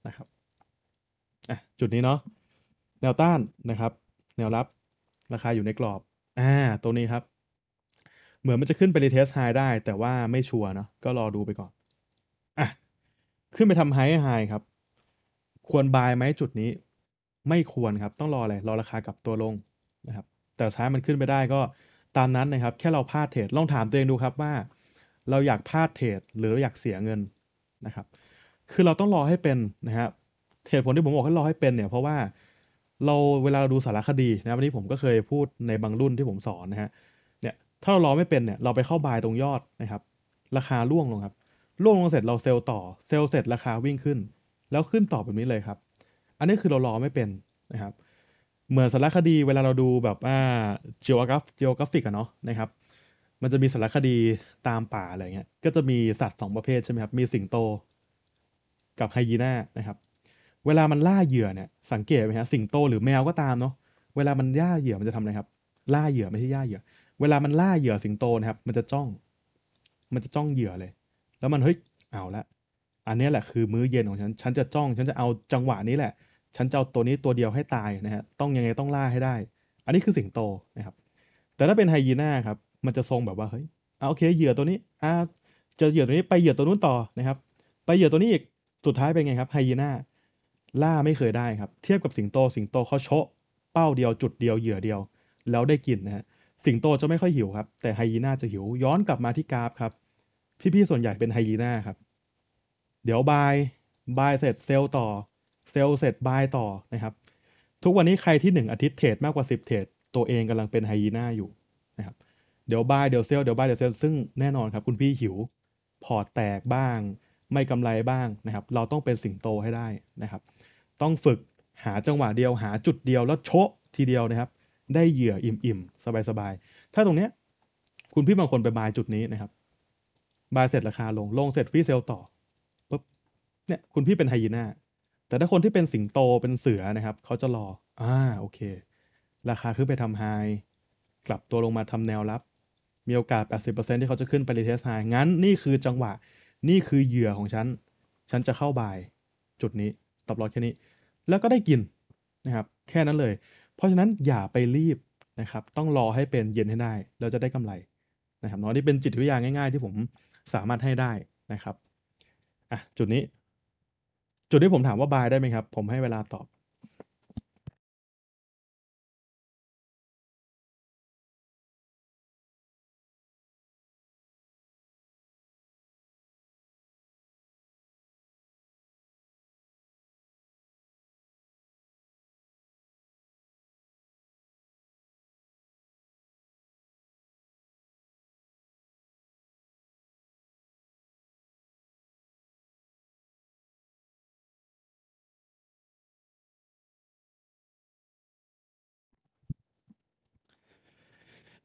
นะครับอ่ะจุดนี้เนาะแนวต้านนะครับแนวรับราคา อยู่ในกรอบอ่าตัวนี้ครับ เหมือนมันจะขึ้นไปรีเทสไฮได้ แต่ว่าไม่ชัวร์เนาะก็รอดูไปก่อนขึ้นไปทำไฮไฮครับ ควรบายไหมจุดนี้ ไม่ควรครับ ต้องรออะไรรอราคากลับตัวลงนะครับ แต่ท้ายมันขึ้นไปได้ก็ตามนั้นนะครับ แค่เราพลาดเทรดลองถามตัวเองดูครับว่า เราอยากพลาดเทรดหรืออยากเสียเงินนะครับ คือเราต้องรอให้เป็นนะครับเทรดผลที่ผมบอกให้รอให้เป็นเนี่ยเพราะว่าเราเวลาเราดูสารคดีนะวันนี้ผมก็เคยพูดในบางรุ่นที่ผมสอนนะฮะเนี่ยถ้าเรารอไม่เป็นเนี่ยเราไปเข้าบายตรงยอดนะครับ ราคาร่วงลงครับร่วงลงเสร็จเราเซลล์ต่อเซลล์เสร็จราคาวิ่งขึ้น แล้วขึ้นต่อแบบนี้เลยครับ อันนี้คือเรารอไม่เป็นนะครับเหมือนสารคดีเวลาเราดูแบบอ่าจิโอกราฟจ e โอกราฟิกอะเนาะนะครับมันจะมีสารคดีตามป่าอะไรเงี้ย ก็จะมีสัตว์2 ประเภทใช่ไหมครับ มีสิงโต กับไฮยีน่านะครับ เวลามันล่าเหยื่อเนี่ยสังเกตไหมฮะสิงโตหรือแมวก็ตามเนาะเวลามันย่าเหยื่อมันจะทำอะไรครับ ล่าเหยื่อไม่ใช่ย่าเหยื่อเวลามันล่าเหยื่อสิงโตนะครับ มันจะจ้อง มันจะจ้องเหยื่อเลยแล้วมันเฮ้ย เอาละ อันนี้แหละคือมื้อเย็นของฉัน ฉันจะจ้อง ฉันจะเอาจังหวะนี้แหละ ฉันจะเอาตัวนี้ตัวเดียวให้ตายนะฮะ ต้องยังไงต้องล่าให้ได้ อันนี้คือสิงโตนะครับ แต่ถ้าเป็นไฮยีน่าครับ มันจะทรงแบบว่า เฮ้ยเอาโอเค เหยื่อตัวนี้ อ่า จะเหยื่อตัวนี้ไปเหยื่อตัวนู้นต่อนะครับ ไปเหยื่อตัวนี้อีก สุดท้ายเป็นไงครับ ไฮยีน่า ล่าไม่เคยได้ครับ เทียบกับสิงโต สิงโตเขาโชะ เป้าเดียวจุดเดียว เหยื่อเดียว แล้วได้กินนะฮะ สิงโตจะไม่ค่อยหิวครับ แต่ไฮยีน่าจะหิวย้อนกลับมาที่กราฟครับพี่ ๆ ส่วนใหญ่เป็นไฮยีน่าครับ เดี๋ยวบาย บายเสร็จเซลต่อ เซลเสร็จบายต่อนะครับ ทุกวันนี้ใครที่ 1 อาทิตย์เทรดมากกว่า 10 เทรด ตัวเองกำลังเป็นไฮยีน่าอยู่นะครับ เดี๋ยวบายเดี๋ยวเซลเดี๋ยวบายเดี๋ยวเซลซึ่งแน่นอนครับ คุณพี่หิว พอร์ตแตกบ้าง ไม่กำไรบ้างนะครับ เราต้องเป็นสิงโตให้ได้นะครับ ต้องฝึกหาจังหวะเดียวหาจุดเดียวแล้วโชะทีเดียวนะครับ ได้เหยื่ออิ่ม ๆสบายๆ ถ้าตรงเนี้ยคุณพี่บางคนไปบายจุดนี้นะครับบายเสร็จราคาลง ลงเสร็จพี่เซลต่อปุ๊บ เนี่ยคุณพี่เป็นไฮยีน่า แต่ถ้าคนที่เป็นสิงโตเป็นเสือนะครับ เขาจะรอ อ่าโอเค ราคาขึ้นไปทำไฮ กลับตัวลงมาทำแนวรับ มีโอกาส 80%ที่เขาจะขึ้นไปรีเทสไฮ งั้น นี่คือจังหวะ นี่คือเหยื่อของฉัน ฉันจะเข้าบายจุดนี้ตับรอแค่นี้ แล้วก็ได้กินนะครับ แค่นั้นเลย เพราะฉะนั้นอย่าไปรีบนะครับ ต้องรอให้เป็นเย็นให้ได้ เราจะได้กำไรนะครับเนาะนี่เป็นจิตวิทยาง่าย ๆที่ผมสามารถให้ได้นะครับอ่ะจุดนี้ จุดที่ผมถามว่าบายได้ไหมครับ ผมให้เวลาตอบ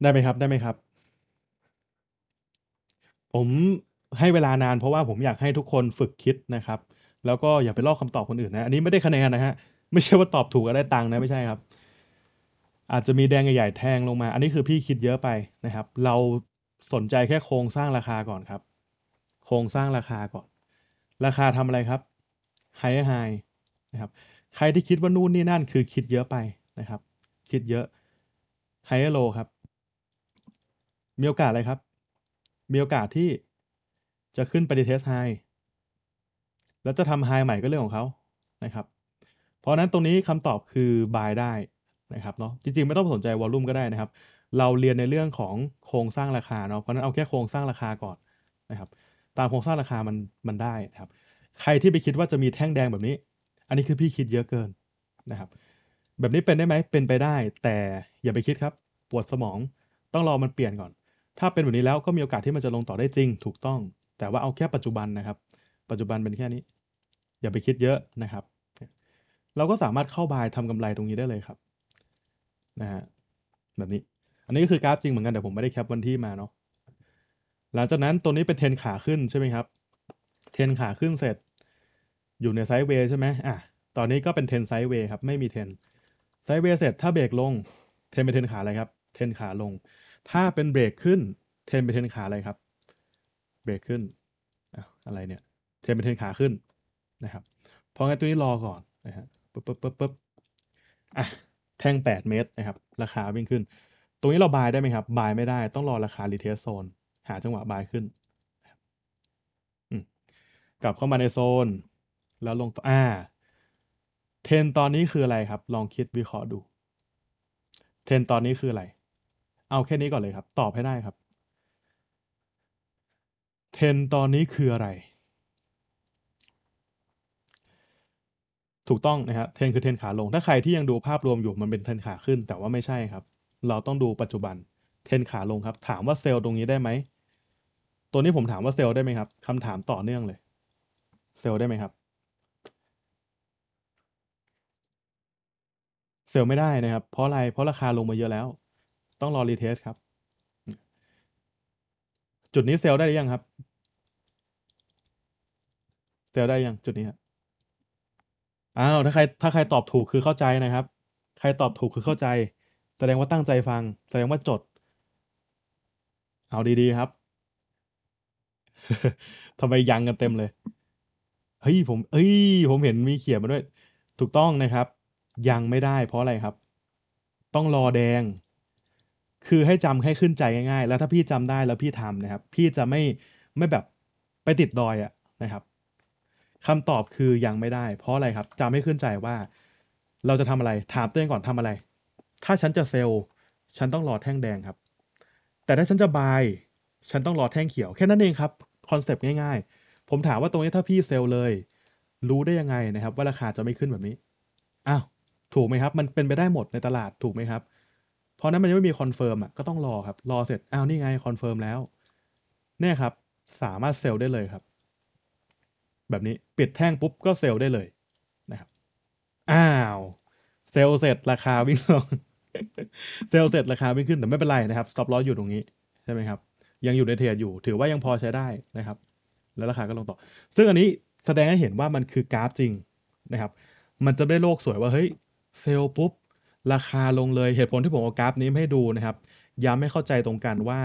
ได้ไหมครับ ได้ไหมครับ ผมให้เวลานาน เพราะว่าผมอยากให้ทุกคนฝึกคิดนะครับ แล้วก็อย่าไปลอกคำตอบคนอื่นนะ อันนี้ไม่ได้คะแนนนะฮะ ไม่ใช่ว่าตอบถูกก็ได้ตังค์นะ ไม่ใช่ครับ อาจจะมีแดงใหญ่ๆแทงลงมา อันนี้คือพี่คิดเยอะไปนะครับ เราสนใจแค่โครงสร้างราคาก่อนครับ โครงสร้างราคาก่อน ราคาทำอะไรครับ ไฮไฮ นะครับ ใครที่คิดว่านู่นนี่นั่นคือคิดเยอะไปนะครับ คิดเยอะ ไฮโลครับมีโอกาสอะไรครับ มีโอกาสที่จะขึ้นไปดีเทสไฮ แล้วจะทำไฮใหม่ก็เรื่องของเขานะครับ เพราะนั้นตรงนี้คำตอบคือบายได้ นะครับเนาะ จริงๆไม่ต้องสนใจวอลลุ่มก็ได้นะครับ เราเรียนในเรื่องของโครงสร้างราคาเนาะ เพราะนั้นเอาแค่โครงสร้างราคาก่อน นะครับ ตามโครงสร้างราคามันมันได้นะครับ ใครที่ไปคิดว่าจะมีแท่งแดงแบบนี้ อันนี้คือพี่คิดเยอะเกินนะครับ แบบนี้เป็นได้ไหมเป็นไปได้ แต่อย่าไปคิดครับ ปวดสมอง ต้องรอมันเปลี่ยนก่อนถ้าเป็นแบบนี้แล้วก็มีโอกาสที่มันจะลงต่อได้จริง ถูกต้อง แต่ว่าเอาแค่ปัจจุบันนะครับ ปัจจุบันเป็นแค่นี้ อย่าไปคิดเยอะนะครับ เราก็สามารถเข้าบายทำกำไรตรงนี้ได้เลยครับนะฮะแบบนี้อันนี้ก็คือกราฟจริงเหมือนกันแต่ผมไม่ได้แคปวันที่มาเนาะหลังจากนั้นตัวนี้เป็นเทนขาขึ้นใช่ไหมครับ เทนขาขึ้นเสร็จ อยู่ในไซด์เวย์ใช่ไหมอ่ะตอนนี้ก็เป็นเทนไซด์เวย์ครับไม่มีเทนไซด์เวย์เสร็จ ถ้าเบรกลงเทนเป็นเทนขาอะไรครับ เทนขาลงถ้าเป็นเบรกขึ้น เทนไปเทนขาอะไรครับเบรกขึ้น อะไรเนี่ย เทนไปเทนขาขึ้นนะครับเพราะงั้นตัวนี้รอก่อนนะฮะปุ๊บปุ๊บปุ๊บปุ๊บอ่ะแท่ง 8 เมตรนะครับ ราคาวิ่งขึ้น ตรงนี้เราบายได้ไหมครับ บายไม่ได้ต้องรอราคารีเทสโซนหาจังหวะบายขึ้นกลับเข้ามาในโซน แล้วลงต่ออ่าเทนตอนนี้คืออะไรครับ ลองคิดวิเคราะห์ดู เทนตอนนี้คืออะไรเอาแค่นี้ก่อนเลยครับ ตอบให้ได้ครับ เทรนตอนนี้คืออะไร ถูกต้องนะครับเทรนคือเทรนขาลง ถ้าใครที่ยังดูภาพรวมอยู่มันเป็นเทรนขาขึ้นแต่ว่าไม่ใช่ครับ เราต้องดูปัจจุบัน เทรนขาลงครับ ถามว่าเซลล์ตรงนี้ได้ไหม ตัวนี้ผมถามว่าเซลล์ได้ไหมครับคำถามต่อเนื่องเลย เซลล์ได้ไหมครับ เซลล์ไม่ได้นะครับเพราะอะไรเพราะราคาลงมาเยอะแล้วต้องรอรีเทสครับ จุดนี้เซลได้หรือยังครับ เซลได้ยังจุดนี้ครับอ้าวถ้าใคร ถ้าใครตอบถูกคือเข้าใจนะครับ ใครตอบถูกคือเข้าใจ แสดงว่าตั้งใจฟัง แสดงว่าจด เอาดีๆครับทำไมยังกันเต็มเลย เฮ้ย ผม เอ้ย ผมเห็นมีเขียนมาด้วย ถูกต้องนะครับ ยังไม่ได้เพราะอะไรครับ ต้องรอแดงคือให้จำให้ขึ้นใจง่ายๆ แล้วถ้าพี่จำได้แล้วพี่ทำนะครับ พี่จะไม่ไม่แบบไปติดดอยอะนะครับคำตอบคือยังไม่ได้ เพราะอะไรครับจำให้ขึ้นใจว่า เราจะทำอะไร ถามตัวเองก่อนทำอะไร ถ้าฉันจะเซลล์ ฉันต้องรอแท่งแดงครับ แต่ถ้าฉันจะบาย ฉันต้องรอแท่งเขียวแค่นั้นเองครับคอนเซปต์ง่ายๆ ผมถามว่าตรงนี้ถ้าพี่เซลล์เลย รู้ได้ยังไงนะครับ ว่าราคาจะไม่ขึ้นแบบนี้ อ้าว ถูกไหมครับ มันเป็นไปได้หมดในตลาดถูกไหมครับเพราะนั้นมันยังไม่มีคอนเฟิร์มอ่ะก็ต้องรอครับ รอเสร็จอ้าวนี่ไงคอนเฟิร์มแล้วเนี่ยครับ สามารถเซลล์ได้เลยครับ แบบนี้ ปิดแท่งปุ๊บก็เซลล์ได้เลยนะครับอ้าวเซลล์เสร็จราคาวิ่งลงเซลล์เสร็จ ราคาวิ่งขึ้นแต่ไม่เป็นไรนะครับสต็อปลอสอยู่ตรงนี้ ใช่ไหมครับ ยังอยู่ในเทรดอยู่ถือว่ายังพอใช้ได้นะครับ แล้วราคาก็ลงต่อ ซึ่งอันนี้แสดงให้เห็นว่ามันคือกราฟจริงนะครับ มันจะไม่โลกสวยว่าเฮ้ยเซลล์ปุ๊บราคาลงเลย เหตุผลที่ผมเอากราฟนี้มาให้ดูนะครับย้ำไม่เข้าใจตรงกันว่า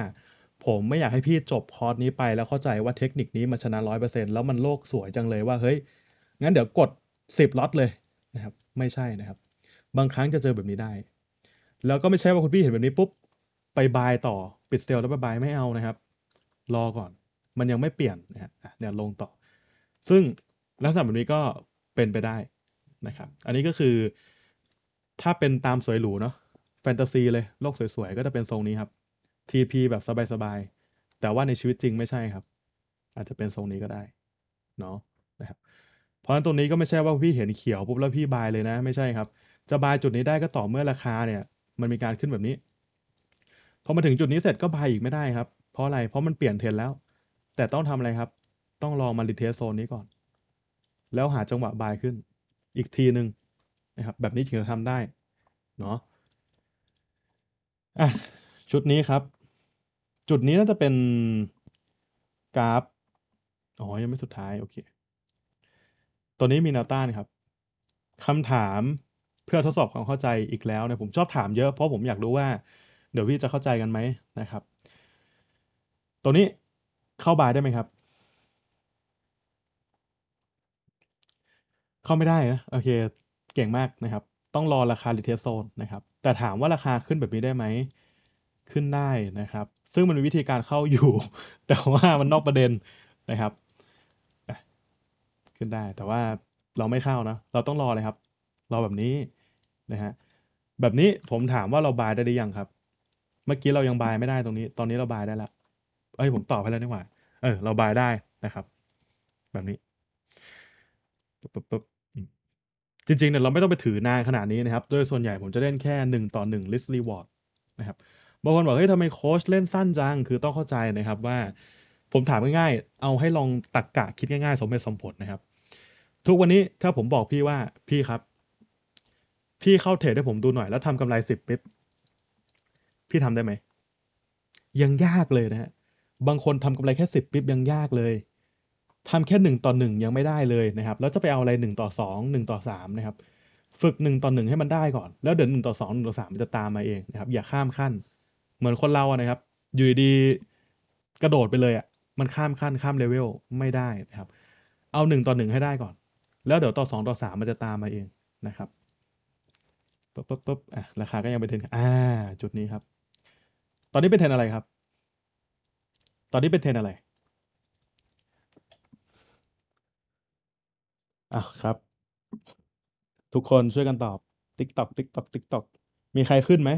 ผมไม่อยากให้พี่จบคอร์สนี้ไป แล้วเข้าใจว่าเทคนิคนี้มันชนะร้อยเปอร์เซ็นต์แล้วมันโลกสวยจังเลยว่าเฮ้ย งั้นเดี๋ยวกดสิบล็อตเลยนะครับ ไม่ใช่นะครับ บางครั้งจะเจอแบบนี้ได้ แล้วก็ไม่ใช่ว่าคุณพี่เห็นแบบนี้ ปุ๊บไปบายต่อปิดเซลล์แล้วไปบายไม่เอานะครับรอก่อนมันยังไม่เปลี่ยนนะฮะเนี่ยลงต่อ ซึ่งลักษณะแบบนี้ก็เป็นไปได้นะครับ อันนี้ก็คือถ้าเป็นตามสวยหรูเนาะแฟนตาซีเลยโลกสวยๆ ก็จะเป็นทรงนี้ครับ TP แบบสบายๆ แต่ว่าในชีวิตจริงไม่ใช่ครับ อาจจะเป็นทรงนี้ก็ได้เนาะนะครับเพราะฉะนั้นตรงนี้ก็ไม่ใช่ว่าพี่เห็นเขียวปุ๊บแล้วพี่บายเลยนะ ไม่ใช่ครับจะบายจุดนี้ได้ก็ต่อเมื่อราคาเนี่ย มันมีการขึ้นแบบนี้พอมาถึงจุดนี้เสร็จก็บายอีกไม่ได้ครับเพราะอะไรเพราะมันเปลี่ยนเทรนแล้ว แต่ต้องทำอะไรครับ ต้องลองมารีเทสโซนนี้ก่อน แล้วหาจังหวะบายขึ้น อีกทีหนึ่งนะครับแบบนี้ถึงจะทำได้เนาะอ่ะชุดนี้ครับ จุดนี้น่าจะเป็นกราฟอ๋อยังไม่สุดท้าย โอเค ตัวนี้มีแนวต้านครับ คำถามเพื่อทดสอบความเข้าใจอีกแล้วนะผมชอบถามเยอะเพราะผมอยากรู้ว่า เดี๋ยวพี่จะเข้าใจกันไหมนะครับ ตัวนี้เข้าบายได้ไหมครับ เข้าไม่ได้นะ โอเคเก่งมากนะครับ ต้องรอราคาลิเทสโซนนะครับ แต่ถามว่าราคาขึ้นแบบนี้ได้ไหม ขึ้นได้นะครับ ซึ่งมันมีวิธีการเข้าอยู่ แต่ว่ามันนอกประเด็นนะครับ ขึ้นได้ แต่ว่าเราไม่เข้านะ เราต้องรอเลยครับ รอแบบนี้นะฮะ แบบนี้ผมถามว่าเราบายได้หรือยังครับ เมื่อกี้เรายังบายไม่ได้ตรงนี้ ตอนนี้เราบายได้ละเอ้ยผมตอบให้แล้วนี่หว่า เออเราบายได้นะครับ แบบนี้ปุ๊บปุ๊บจริงๆเนี่ยเราไม่ต้องไปถือนานขนาดนี้นะครับโดยส่วนใหญ่ผมจะเล่นแค่ 1 ต่อ1 list reward นะครับ บางคนบอกเฮ้ยทำไมโค้ชเล่นสั้นจัง คือต้องเข้าใจนะครับ ว่าผมถามง่ายๆ เอาให้ลองตักกะคิดง่ายๆ สมเหตุสมผลนะครับ ทุกวันนี้ถ้าผมบอกพี่ว่าพี่ครับ พี่เข้าเทรดให้ผมดูหน่อย แล้วทำกำไรสิบปิ๊บพี่ทำได้ไหม ยังยากเลยนะฮะบางคนทำกำไรแค่สิบปิ๊บยังยากเลยทำแค่ 1 ต่อ 1 ยังไม่ได้เลยนะครับ แล้วจะไปเอาอะไร 1 ต่อ2 1ต่อ3นะครับ ฝึก 1 ต่อ1ให้มันได้ก่อน แล้วเดี๋ยว1ต่อ2 1ต่อ3มันจะตามมาเองนะครับ อย่าข้ามขั้น เหมือนคนเราอะนะครับ อยู่ดีกระโดดไปเลยอะมันข้ามขั้นข้ามเลเวลไม่ได้นะครับ เอา1ต่อ 1 ให้ได้ก่อน แล้วเดี๋ยวต่อ 2ต่อ3มันจะตามมาเองนะครับปุ๊บปุ๊บปุ๊บอ่ะราคาก็ยังเป็นเทรนอ่าจุดนี้ครับ ตอนนี้เป็นเทรนอะไรครับ ตอนนี้เป็นเทรนอะไรอ่ะครับ ทุกคนช่วยกันตอบติ๊กตอกติ๊กตอกติ๊กตอกมีใครขึ้นไหม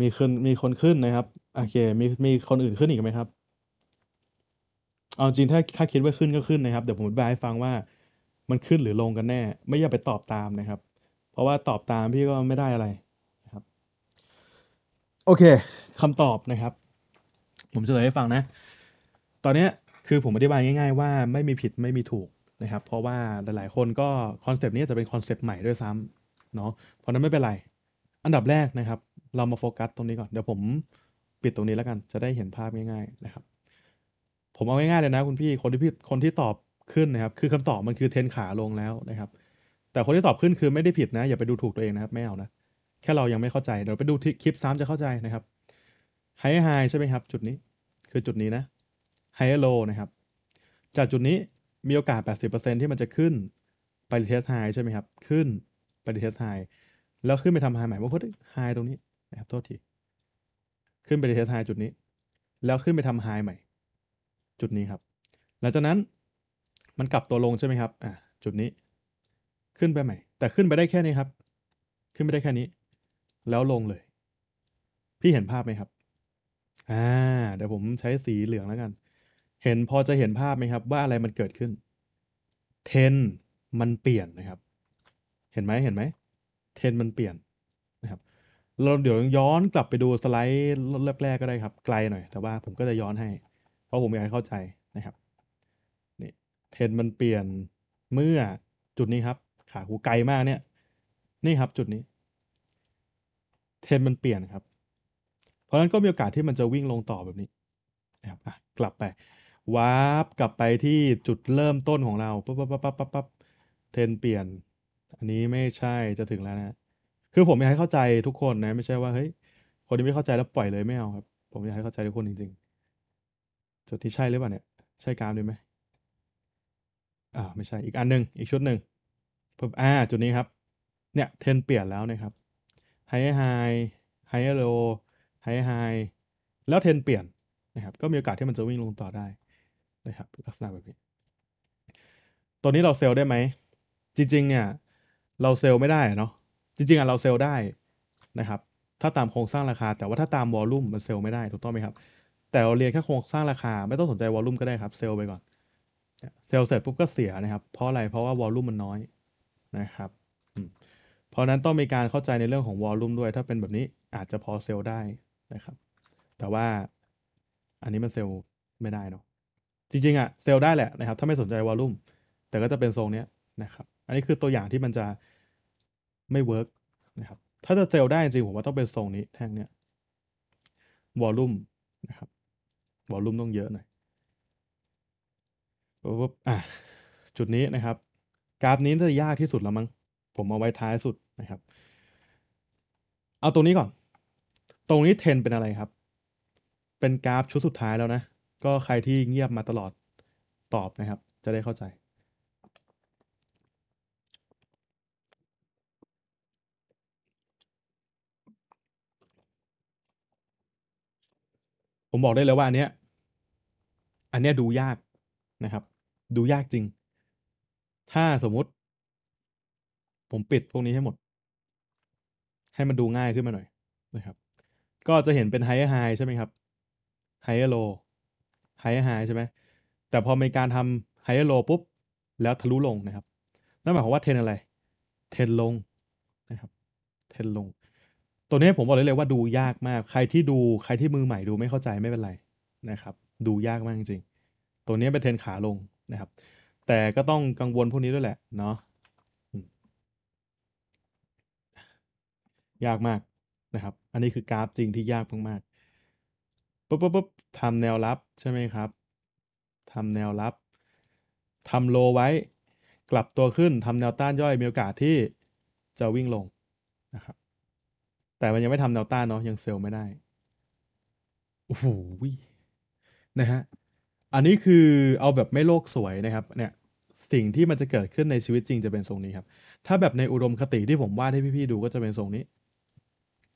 มีคนมีคนขึ้นนะครับโอเคมีมีคนอื่นขึ้นอีกไหมครับเอาจริงถ้าถ้าคิดว่าขึ้นก็ขึ้นนะครับ เดี๋ยวผมอธิบายให้ฟังว่า มันขึ้นหรือลงกันแน่ไม่อยากไปตอบตามนะครับ เพราะว่าตอบตามพี่ก็ไม่ได้อะไรนะครับ โอเค คำตอบนะครับ ผมจะเฉลยให้ฟังนะ ตอนนี้คือผมอธิบายง่ายๆ ว่าไม่มีผิดไม่มีถูกนะครับ เพราะว่าหลาย ๆคนก็คอนเซปต์นี้จะเป็นคอนเซปต์ใหม่ด้วยซ้ำเนาะ เพราะนั้นไม่เป็นไร อันดับแรกนะครับ เรามาโฟกัสตรงนี้ก่อน เดี๋ยวผมปิดตรงนี้แล้วกัน จะได้เห็นภาพง่าย ๆ นะครับ ผมเอาง่าย ๆ เลยนะคุณพี่ คนที่พี่คนที่ตอบขึ้นนะครับ คือคำตอบมันคือเทนขาลงแล้วนะครับ แต่คนที่ตอบขึ้นคือไม่ได้ผิดนะ อย่าไปดูถูกตัวเองนะครับ ไม่เอานะ แค่เรายังไม่เข้าใจเดี๋ยวไปดูคลิปซ้ำจะเข้าใจนะครับ ไฮไฮใช่ไหมครับ จุดนี้ คือจุดนี้นะ ไฮโลนะครับ จากจุดนี้มีโอกาส 80%ที่มันจะขึ้น ไปรีเทสไฮใช่ไหมครับ ขึ้นไปรีเทสไฮแล้วขึ้นไปทำไฮใหม่ว่าเพิ่ไฮตรงนี้นะครับ โทษที ขึ้นไปรีเทสไฮจุดนี้ แล้วขึ้นไปทำไฮใหม่จุดนี้ครับหลังจากนั้นมันกลับตัวลงใช่ไหมครับอ่าจุดนี้ ขึ้นไปใหม่ แต่ขึ้นไปได้แค่นี้ครับ ขึ้นไปได้แค่นี้ แล้วลงเลย พี่เห็นภาพไหมครับอ่าเดี๋ยวผมใช้สีเหลืองแล้วกันเห็นพอจะเห็นภาพไหมครับ ว่าอะไรมันเกิดขึ้น t e n มันเปลี่ยนนะครับ เห็นไหมเห็นไหม t e n มันเปลี่ยนนะครับ เราเดี๋ยวย้อนกลับไปดูสไลด์แรกๆก็ได้ครับไกลหน่อย แต่ว่าผมก็จะย้อนให้เพราะผมอยากให้เข้าใจนะครับนี่ t e n มันเปลี่ยนเมื่อจุดนี้ครับขาหูไกลมากเนี่ย นี่ครับจุดนี้ t e n มันเปลี่ยนครับ เพราะนั้นก็มีโอกาสที่มันจะวิ่งลงต่อแบบนี้นะครับกลับไปวาร์ปกลับไปที่จุดเริ่มต้นของเราปั๊บปั๊บปั๊บปั๊บปั๊บเทนเปลี่ยน อันนี้ไม่ใช่จะถึงแล้วนะคือผมอยากให้เข้าใจทุกคนนะ ไม่ใช่ว่าเฮ้ยคนที่ไม่เข้าใจแล้วปล่อยเลยไม่เอาครับ ผมอยากให้เข้าใจทุกคนจริง ๆ จุดที่ใช่หรือเปล่าเนี่ยใช่กรามดีไหมอ่าไม่ใช่อีกอันหนึ่งอีกชุดหนึ่งผมอ่าจุดนี้ครับ เนี่ยเทนเปลี่ยนแล้วนะครับไฮไฮไฮโลไฮไฮแล้วเทนเปลี่ยนนะครับก็มีโอกาสที่มันจะวิ่งลงต่อได้นะครับลักษณะแบบนี้ ตัวนี้เราเซลล์ได้ไหมจริง ๆ เนี่ย เราเซลล์ไม่ได้เนาะจริง ๆอ่ะเราเซลล์ได้นะครับ ถ้าตามโครงสร้างราคา แต่ว่าถ้าตามวอลลุ่มมันเซลล์ไม่ได้ถูกต้องไหมครับ แต่เราเรียนแค่โครงสร้างราคา ไม่ต้องสนใจวอลลุ่มก็ได้ครับเซลล์ไปก่อนเซลล์เสร็จปุ๊บก็เสียนะครับเพราะอะไรเพราะว่าวอลลุ่มมันน้อยนะครับเพราะนั้นต้องมีการเข้าใจในเรื่องของวอลลุ่มด้วย ถ้าเป็นแบบนี้อาจจะพอเซลล์ได้นะครับ แต่ว่าอันนี้มันเซลล์ไม่ได้เนาะจริงๆอะเซลได้แหละนะครับ ถ้าไม่สนใจวอลลุ่มแต่ก็จะเป็นทรงเนี้ยนะครับ อันนี้คือตัวอย่างที่มันจะไม่เวิร์กนะครับถ้าจะเซลได้จริงผมว่าต้องเป็นทรงนี้แท่งเนี้ยวอลลุ่มนะครับวอลลุ่มต้องเยอะหน่อยปุ๊บอ่ะจุดนี้นะครับ กราฟนี้จะยากที่สุดแล้วมั้งผมเอาไว้ท้ายสุดนะครับ เอาตรงนี้ก่อน ตรงนี้เทนเป็นอะไรครับ เป็นกราฟชุดสุดท้ายแล้วนะก็ใครที่เงียบมาตลอดตอบนะครับ จะได้เข้าใจ ผมบอกได้เลยว่าอันเนี้ย อันเนี้ยดูยากนะครับ ดูยากจริง ถ้าสมมติ ผมปิดพวกนี้ให้หมด ให้มันดูง่ายขึ้นมาหน่อยนะครับ ก็จะเห็นเป็นไฮ h e r h ใช่ไหมครับไฮอ e r l ไฮ g h e r ใช่ไหม แต่พอมีการทำไฮโลปุ๊บ แล้วทะลุลงนะครับ นั่นหมายความว่าเทนอะไร เทนลงนะครับ เทนลง ตัวนี้ผมบอกเลยเลยว่าดูยากมาก ใครที่ดู ใครที่มือใหม่ดูไม่เข้าใจไม่เป็นไรนะครับ ดูยากมากจริง ตัวนี้เป็นเทนขาลงนะครับ แต่ก็ต้องกังวลพวกนี้ด้วยแหละเนาะยากมากนะครับ อันนี้คือกราฟจริงที่ยากมากๆปุ๊บปุ๊บปุ๊บทำแนวรับใช่ไหมครับ ทำแนวรับ ทำโลไว้ กลับตัวขึ้น ทำแนวต้านย่อยมีโอกาสที่จะวิ่งลงนะครับ แต่มันยังไม่ทำแนวต้านเนาะ ยังเซลไม่ได้โอ้โหนะฮะ อันนี้คือเอาแบบไม่โลกสวยนะครับ เนี่ย สิ่งที่มันจะเกิดขึ้นในชีวิตจริงจะเป็นทรงนี้ครับ ถ้าแบบในอุดมคติที่ผมวาดให้พี่ๆดูก็จะเป็นทรงนี้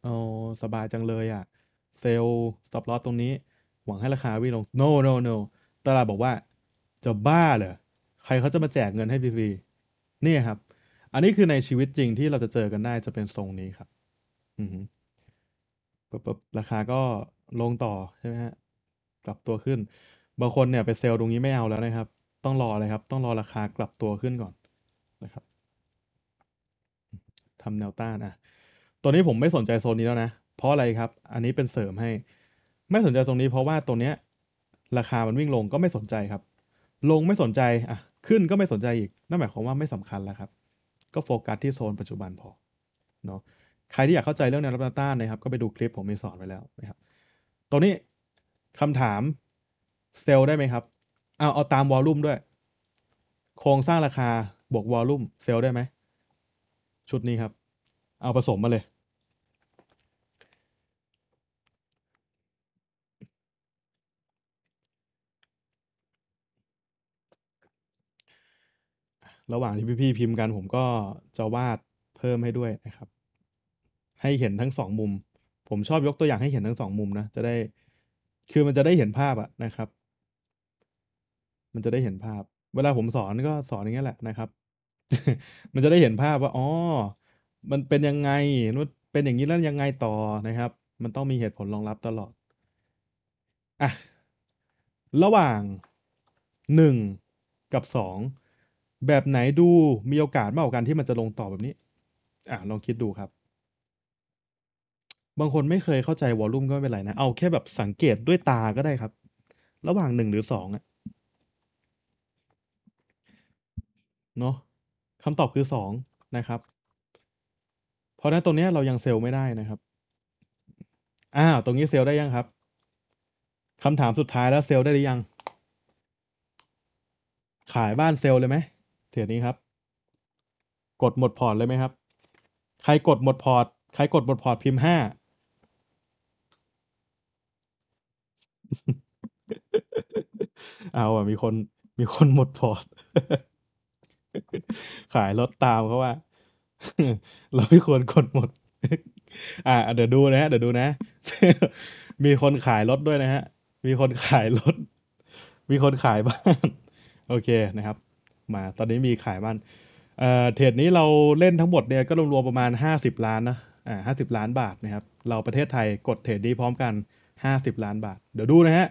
อ๋อ สบายจังเลยอะ่ะเซลล์บล็อ l ตรงนี้หวังให้ราคาวิ่งลง no no no ตลาดบอกว่าจะบ้าเหรอใครเขาจะมาแจกเงินให้ฟรีๆนี่ครับ อันนี้คือในชีวิตจริงที่เราจะเจอกันได้จะเป็นทรงนี้ครับอืมปุ๊บราคาก็ลงต่อใช่ไหมฮะกลับตัวขึ้นบางคนเนี่ยไปเซลตรงนี้ไม่เอาแล้วนะครับ ต้องรอเลยครับ ต้องรอราคากลับตัวขึ้นก่อนนะครับทำแนวต้านอ่ะ ตัวนี้ผมไม่สนใจโซนนี้แล้วนะเพราะอะไรครับ อันนี้เป็นเสริมให้ ไม่สนใจตรงนี้ เพราะว่าตัวเนี้ยราคามันวิ่งลงก็ไม่สนใจครับ ลงไม่สนใจ อ่ะ ขึ้นก็ไม่สนใจอีกนั่นหมายความว่าไม่สำคัญแล้วครับ ก็โฟกัสที่โซนปัจจุบันพอเนาะ ใครที่อยากเข้าใจเรื่องแนวรับแนวต้านนะครับ ก็ไปดูคลิปผมมีสอนไว้แล้วนะครับตรงนี้คำถามเซลล์ได้ไหมครับเอาเอาตามวอลลุ่มด้วย โครงสร้างราคาบวกวอลลุ่มเซลล์ได้ไหม ชุดนี้ครับ เอาผสมมาเลยระหว่างที่พี่ๆพิมพ์กันผมก็จะวาดเพิ่มให้ด้วยนะครับ ให้เห็นทั้งสองมุม ผมชอบยกตัวอย่างให้เห็นทั้งสองมุมนะจะได้ คือมันจะได้เห็นภาพอะนะครับ มันจะได้เห็นภาพ เวลาผมสอนก็สอนอย่างนี้แหละนะครับ มันจะได้เห็นภาพว่าอ๋อมันเป็นยังไงนนเป็นอย่างนี้แล้วยังไงต่อนะครับ มันต้องมีเหตุผลรองรับตลอดอ่ะระหว่างหนึ่งกับสองแบบไหนดูมีโอกาสมากกว่ากันที่มันจะลงต่อแบบนี้อ่ะลองคิดดูครับ บางคนไม่เคยเข้าใจวอลลุ่มก็ไม่เป็นไรนะเอาแค่แบบสังเกตด้วยตาก็ได้ครับ ระหว่างหนึ่งหรือสองอะเนาะคำตอบคือสองนะครับ เพราะนั้นตรงนี้เรายังเซลล์ไม่ได้นะครับอ่าตรงนี้เซลล์ได้ยังครับคำถามสุดท้ายแล้วเซลล์ได้หรือยัง ขายบ้านเซลล์เลยไหมเที่นี้ครับ กดหมดพอร์ตเลยไหมครับ ใครกดหมดพอร์ตใครกดหมดพอร์ตพิมพ์ห้าเอาอ่ะมีคน มีคนหมดพอร์ตขายรถตามเขาว่า เราไม่ควรกดหมด อ่าเดี๋ยวดูนะเดี๋ยวดูนะ มีคนขายรถด้วยนะฮะ มีคนขายรถมีคนขายบ้านโอเคนะครับมาตอนนี้มีขายมันเอ่อเทรดนี้เราเล่นทั้งหมดเนี่ย ก็รวมๆประมาณ 50 ล้านนะอ่าห้าสิบล้านบาทนะครับ เราประเทศไทยกดเทรดนี้พร้อมกัน50 ล้านบาท เดี๋ยวดูนะฮะ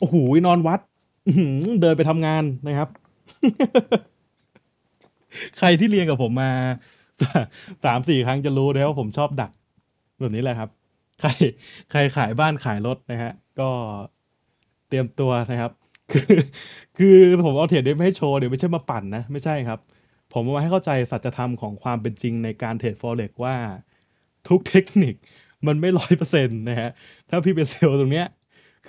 โอ้โหนอนวัดเดินไปทำงานนะครับ ใครที่เรียนกับผมมาสามสี่ครั้งจะรู้แล้วผมชอบดักแบบนี้แหละครับ ใครใครขายบ้านขายรถนะฮะ ก็เตรียมตัวนะครับคือคือผมเอาเทรดเดไม่ให้โชว์เดี๋ยวไม่ใช่มาปั่นนะ ไม่ใช่ครับ ผมเอามาให้เข้าใจสัจธรรมของความเป็นจริงในการเทรดฟอเร็กว่า ทุกเทคนิคมันไม่ร้อยเปอร์เซ็นต์นะฮะถ้าพี่ไปเซลล์ตรงเนี้ย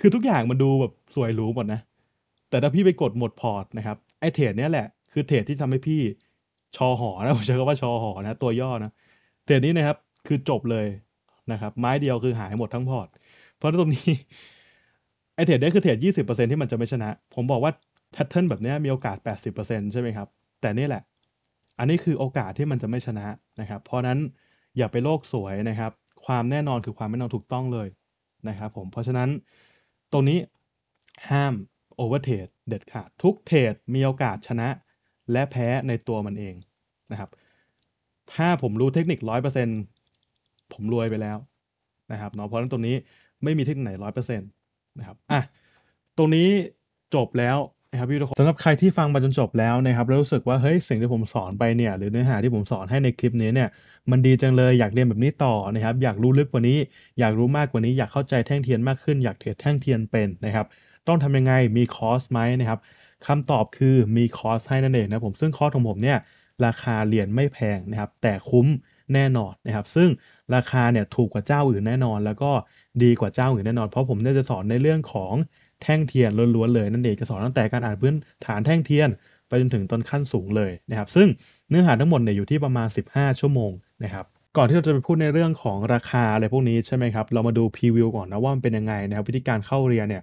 คือทุกอย่างมันดูแบบสวยหรูหมดนะ แต่ถ้าพี่ไปกดหมดพอร์ตนะครับ ไอเทรดเนี้ยแหละคือเทรดที่ทำให้พี่ชอหอนะผมใช้คำว่าชอหอนะ ตัวย่อนะเทรดนี้นะครับ คือจบเลยนะครับ ไม้เดียวคือหายหมดทั้งพอร์ตเพราะตรงนี้ไอเทรดได้คือเทรดยี่สิบเปอร์เซ็นที่มันจะไม่ชนะ ผมบอกว่าแพทเทิร์นแบบนี้มีโอกาสแปดสิบเปอร์เซ็นใช่ไหมครับ แต่นี่แหละ อันนี้คือโอกาสที่มันจะไม่ชนะนะครับ เพราะนั้นอย่าไปโลกสวยนะครับ ความแน่นอนคือความแน่นอนถูกต้องเลยนะครับผม เพราะฉะนั้นตรงนี้ ห้ามโอเวอร์เทรดเด็ดขาดทุกเทรดมีโอกาสชนะและแพ้ในตัวมันเองนะครับ ถ้าผมรู้เทคนิคร้อยเปอร์เซ็นผมรวยไปแล้วนะครับเนาะเพราะฉะนั้นตรงนี้ไม่มีเทคนิคไหนร้อยเปอร์เซ็นตนะครับอ่ะตรงนี้จบแล้วนะครับพี่ทุกคนสำหรับใครที่ฟังมาจนจบแล้วนะครับแล้วรู้สึกว่าเฮ้ยสิ่งที่ผมสอนไปเนี่ยหรือเนื้อหาที่ผมสอนให้ในคลิปนี้เนี่ยมันดีจังเลยอยากเรียนแบบนี้ต่อนะครับอยากรู้ลึกกว่านี้ อยากรู้มากกว่านี้ อยากเข้าใจแท่งเทียนมากขึ้นอยากเทรดแท่งเทียนเป็นนะครับต้องทำยังไงมีคอร์สไหมนะครับคำตอบคือมีคอร์สให้นั่นเองนะผมซึ่งคอร์สของผมเนี่ยราคาเรียนไม่แพงนะครับแต่คุ้มแน่นอนนะครับซึ่งราคาเนี่ยถูกกว่าเจ้าอื่นแน่นอนแล้วก็ดีกว่าเจ้าอื่นแน่นอนเพราะผมเนี่ยจะสอนในเรื่องของแท่งเทียนล้วนๆเลยนั่นเองจะสอนตั้งแต่การอ่านพื้นฐานแท่งเทียน ไปจนถึงต้นขั้นสูงเลยนะครับซึ่งเนื้อหาทั้งหมดเนี่ยอยู่ที่ประมาณ 15 ชั่วโมงนะครับก่อนที่เราจะไปพูดในเรื่องของราคาอะไรพวกนี้ใช่ไหมครับเรามาดูพรีวิวก่อนนะว่ามันเป็นยังไงนะครับวิธีการเข้าเรียนเนี่ย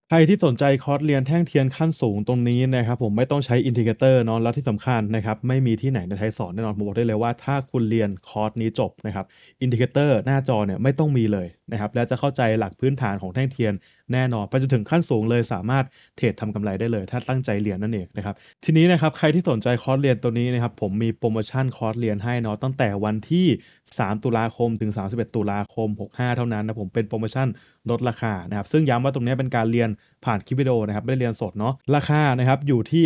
ใครที่สนใจคอร์สเรียนแท่งเทียนขั้นสูงตรงนี้นะครับผมไม่ต้องใช้อินทิเกเตอร์เนาะแล้วที่สำคัญนะครับไม่มีที่ไหนในไทยสอนแน่นอน ผมบอกได้เลยว่าถ้าคุณเรียนคอร์สนี้จบนะครับอินทิเกเตอร์หน้าจอเนี่ยไม่ต้องมีเลยนะครับและจะเข้าใจหลักพื้นฐานของแท่งเทียนแน่นอนไปจนถึงขั้นสูงเลยสามารถเทรดทำกำไรได้เลย ถ้าตั้งใจเรียนนั่นเองนะครับทีนี้นะครับใครที่สนใจคอร์สเรียนตัวนี้นะครับผมมีโปรโมชั่นคอร์สเรียนให้เนาะตั้งแต่วันที่ 3 ตุลาคมถึง 31 ตุลาคม 65 เท่านั้นนะผมเป็นโปรโมชั่นลดราคานะครับซึ่งย้ำว่าตรงนี้เป็นการเรียนผ่านคลิปวิดีโอนะครับไม่ได้เรียนสดเนาะราคานะครับอยู่ที่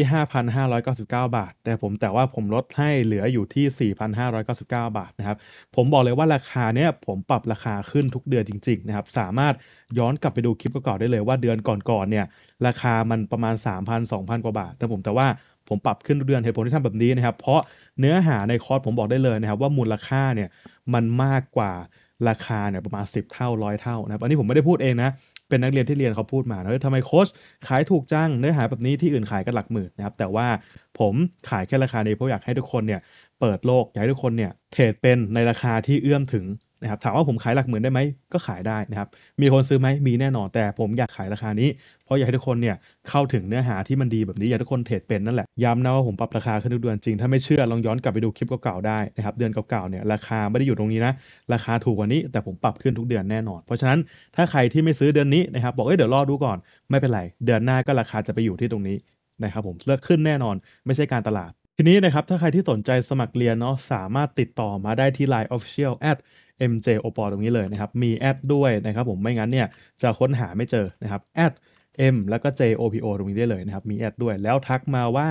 5,599 บาท แต่ผมแต่ว่าผมลดให้เหลืออยู่ที่ 4,599 บาทนะครับผมบอกเลยว่าราคาเนี้ยผมปรับราคาขึ้นทุกเดือนจริงๆนะครับสามารถย้อนกลับไปดูคลิปเก่าๆได้เลยว่าเดือนก่อนๆเนี่ยราคามันประมาณ3,000-2,000กว่าบาท แต่ผมแต่ว่าผมปรับขึ้นเดือนเหตุผลที่ทำแบบนี้นะครับเพราะเนื้อหาในคอร์สผมบอกได้เลยนะครับว่ามูลค่าเนี่ยมันมากกว่าราคาเนี่ยประมาณ10เท่าร้อยเท่านะครับอันนี้ผมไม่ได้พูดเองนะเป็นนักเรียนที่เรียนเขาพูดมาแล้วทำไมโค้ชขายถูกจังเนื้อหาแบบนี้ที่อื่นขายกันหลักหมื่นนะครับแต่ว่าผมขายแค่ราคาเดียวเพราะอยากให้ทุกคนเนี่ยเปิดโลก อยากให้ทุกคนเนี่ยเทรดเป็นในราคาที่เอื้อมถึงนะครับถามว่าผมขายหลักหมื่นได้ไหมก็ขายได้นะครับมีคนซื้อไหมมีแน่นอน แต่ผมอยากขายราคานี้เพราะอยากให้ทุกคนเนี่ยเข้าถึงเนื้อหาที่มันดีแบบนี้อยากทุกคนเทรดเป็นนั่นแหละย้ำนะว่าผมปรับราคาขึ้นทุกเดือนจริงถ้าไม่เชื่อลองย้อนกลับไปดูคลิปเก่าๆได้นะครับเดือนเก่าๆเนี่ยราคาไม่ได้อยู่ตรงนี้นะราคาถูกกว่านี้แต่ผมปรับขึ้นทุกเดือนแน่นอน เพราะฉะนั้นถ้าใครที่ไม่ซื้อเดือนนี้นะครับบอกเอ้ยเดี๋ยวรอดูก่อนไม่เป็นไร เดือนหน้าก็ราคาจะไปอยู่ที่ตรงนี้นะครับผมเลือกขึ้นแน่นอนไม่ใช่การตลาดทีนี้นะครับถ้าใครที่สนใจสมัครเรียนเนาะสามารถติดต่อมาได้ที่ Line Official MJ o p o ตรงนี้เลยนะครับ มีแอดด้วยนะครับผม ไม่งั้นเนี่ยจะค้นหาไม่เจอนะครับแอด M แล้วก็ JOPO ตรงนี้ได้เลยนะครับ มีแอดด้วย แล้วทักมาว่า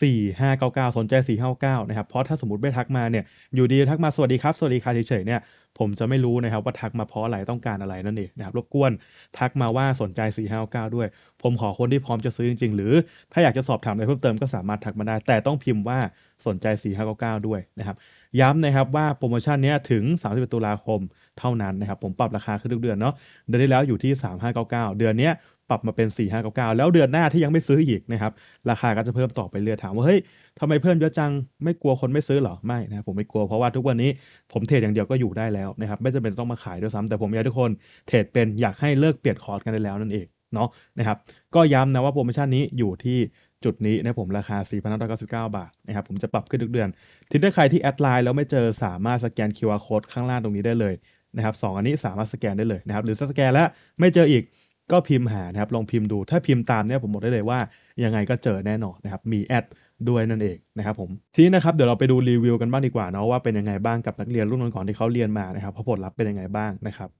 4599 สนใจ 459นะครับ เพราะถ้าสมมติไม่ทักมาเนี่ย อยู่ดีทักมา สวัสดีครับ สวัสดีค่ะเฉยๆ เนี่ยผมจะไม่รู้นะครับว่าทักมาเพราะอะไร ต้องการอะไรนั่นเองนะครับ รบกวนทักมาว่าสนใจ 459ด้วย ผมขอคนที่พร้อมจะซื้อจริงๆ หรือ ถ้าอยากจะสอบถามอะไรเพิ่มเติมก็สามารถทักมาได้ แต่ต้องพิมพ์ว่าสนใจ459ด้วยนะครับย้ำนะครับว่าโปรโมชั่นนี้ถึง31ตุลาคมเท่านั้นนะครับผมปรับราคาขึ้นทุกเดือนเนาะเดือนที่แล้วอยู่ที่ 3599 เดือนนี้ปรับมาเป็น 4599 แล้วเดือนหน้าที่ยังไม่ซื้ออีกนะครับ ราคาก็จะเพิ่มต่อไปเรื่อยถามว่าเฮ้ยทำไมเพิ่มเยอะจังไม่กลัวคนไม่ซื้อเหรอ ไม่นะผมไม่กลัวเพราะว่าทุกวันนี้ผมเทรดอย่างเดียวก็อยู่ได้แล้วนะครับไม่จำเป็นต้องมาขายด้วยซ้ำแต่ผมอยากทุกคนเทรดเป็นอยากให้เลิกเปลี่ยนคอร์สกันได้แล้วนั่นเองเนาะนะครับก็ย้ำนะว่าโปรโมชั่นนี้อยู่ที่จุดนี้นะผมราคา4,999 บาทนะครับ ผมจะปรับขึ้นทุกเดือนทงถ้าใครที่แอดไลน์แล้วไม่เจอสามารถสแกน QR code ข้างล่างตรงนี้ได้เลยนะครับสอันนี้สามารถสแกนได้เลยนะครับหรือสแกนแล้วไม่เจออีกก็พิมพ์หานะครับลองพิมพ์ดูถ้าพิมพ์ตามเนี่ยผมบอกได้เลยว่ายังไงก็เจอแน่นอนนะครับมีแอดด้วยนั่นเองนะครับผมทีนี้นะครับเดี๋ยวเราไปดูรีวิวกันบ้างดีกว่าเนาะว่าเป็นยังไงบ้างกับนักเรียนรุ่นก่อนที่เขาเรียนมานะครับผลลัพธ์เป็นยังไงบ้างนะครับ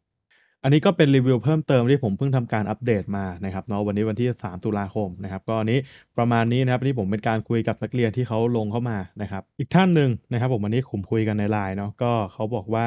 อันนี้ก็เป็นรีวิวเพิ่มเติมที่ผมเพิ่งทำการอัปเดตมานะครับเนาะวันนี้วันที่ 3 ตุลาคมนะครับ ก็อันนี้ประมาณนี้นะครับนี่ผมเป็นการคุยกับนักเรียนที่เขาลงเข้ามานะครับ อีกท่านหนึ่งนะครับผมวันนี้ผมคุยกันในไลน์เนาะก็เขาบอกว่า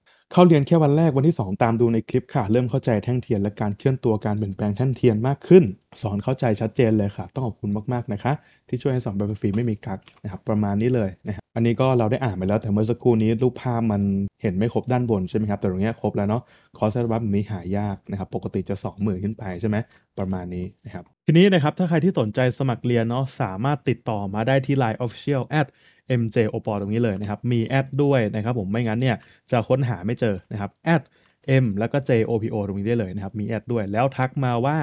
เข้าเรียนแค่วันแรกวันที่ 2 ตามดูในคลิปค่ะ เริ่มเข้าใจแท่งเทียนและการเคลื่อนตัวการเปลี่ยนแปลงแท่งเทียนมากขึ้น สอนเข้าใจชัดเจนเลยค่ะ ต้องขอบคุณมากๆนะคะที่ช่วยให้สอนแบบฟรีไม่มีกักนะครับประมาณนี้เลยนะครับอันนี้ก็เราได้อ่านไปแล้วแต่เมื่อสักครู่นี้ รูปภาพมันเห็นไม่ครบด้านบนใช่ไหมครับแต่ตรงนี้ครบแล้วเนาะคอเ์สรับแบบนี้หายากนะครับปกติจะ2มื่นขึ้นไปใช่ไหมประมาณนี้นะครับทีนี้นะครับถ้าใครที่สนใจสมัครเรียนเนาะสามารถติดต่อมาได้ที่ Line Official@ MJ o p o ตรงนี้เลยนะครับมีแอดด้วยนะครับ ผมไม่งั้นเนี่ย จะค้นหาไม่เจอนะครับแอด M แล้วก็ JOPO ตรงนี้ได้เลยนะครับมีแอดด้วย แล้วทักมาว่า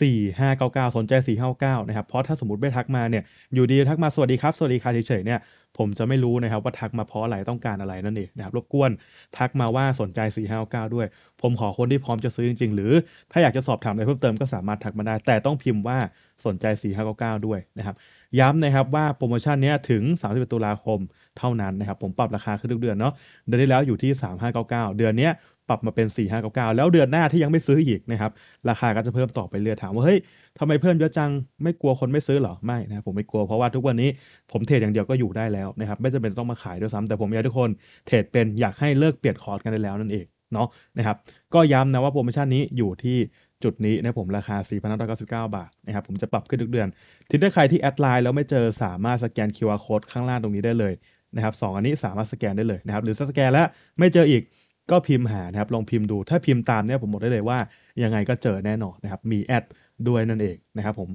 4599 สนใจ459นะครับเพราะถ้าสมมติไม่ทักมาเนี่ย อยู่ดีทักมาสวัสดีครับ สวัสดีค่ะเฉยๆเนี่ย ผมจะไม่รู้นะครับว่าทักมาเพราะอะไรต้องการอะไรนั่นเองนะครับรบกวนทักมาว่าสนใจ459ด้วย ผมขอคนที่พร้อมจะซื้อจริงๆ หรือถ้าอยากจะสอบถามอะไรเพิ่มเติมก็สามารถทักมาได้แต่ต้องพิมพ์ว่าสนใจ459ด้วยนะครับย้ำนะครับว่าโปรโมชั่นนี้ถึง31ตุลาคม เท่านั้นนะครับผมปรับราคาขึ้นทุกเดือนเนาะเดือนที่แล้วอยู่ที่ 3599 เดือนนี้ปรับมาเป็น 4599 แล้วเดือนหน้าที่ยังไม่ซื้ออีกนะครับราคาก็จะเพิ่มต่อไปเรื่อยถามว่าเฮ้ยทำไมเพิ่มเยอะจังไม่กลัวคนไม่ซื้อหรอไม่นะผมไม่กลัวเพราะว่าทุกวันนี้ ผมเทรดอย่างเดียวก็อยู่ได้แล้วนะครับไม่จำเป็นต้องมาขายด้วยซ้ำแต่ผมอยากทุกคนเทรดเป็นอยากให้เลิกเปลี่ยนคอร์สกันได้แล้วนั่นเองเนาะนะครับก็ย้ำนะว่าโปรโมชั่นนี้อยู่ที่จุดนี้นะผมราคา4,999 บาทนะครับผมจะปรับขึ้นทุกเดือนทีนี้ใครที่แอดไลน์แล้วไม่เจอสามารถสแกน QR code ข้างล่างตรงนี้ได้เลยนะครับสองอันนี้สามารถสแกนได้เลยนะครับหรือสแกนแล้วไม่เจออีกก็พิมพ์หานะครับลองพิมพ์ดูถ้าพิมพ์ตามเนี่ยผมบอกได้เลยว่ายังไงก็เจอแน่นอนนะครับมีแอดด้วยนั่นเองนะครับผม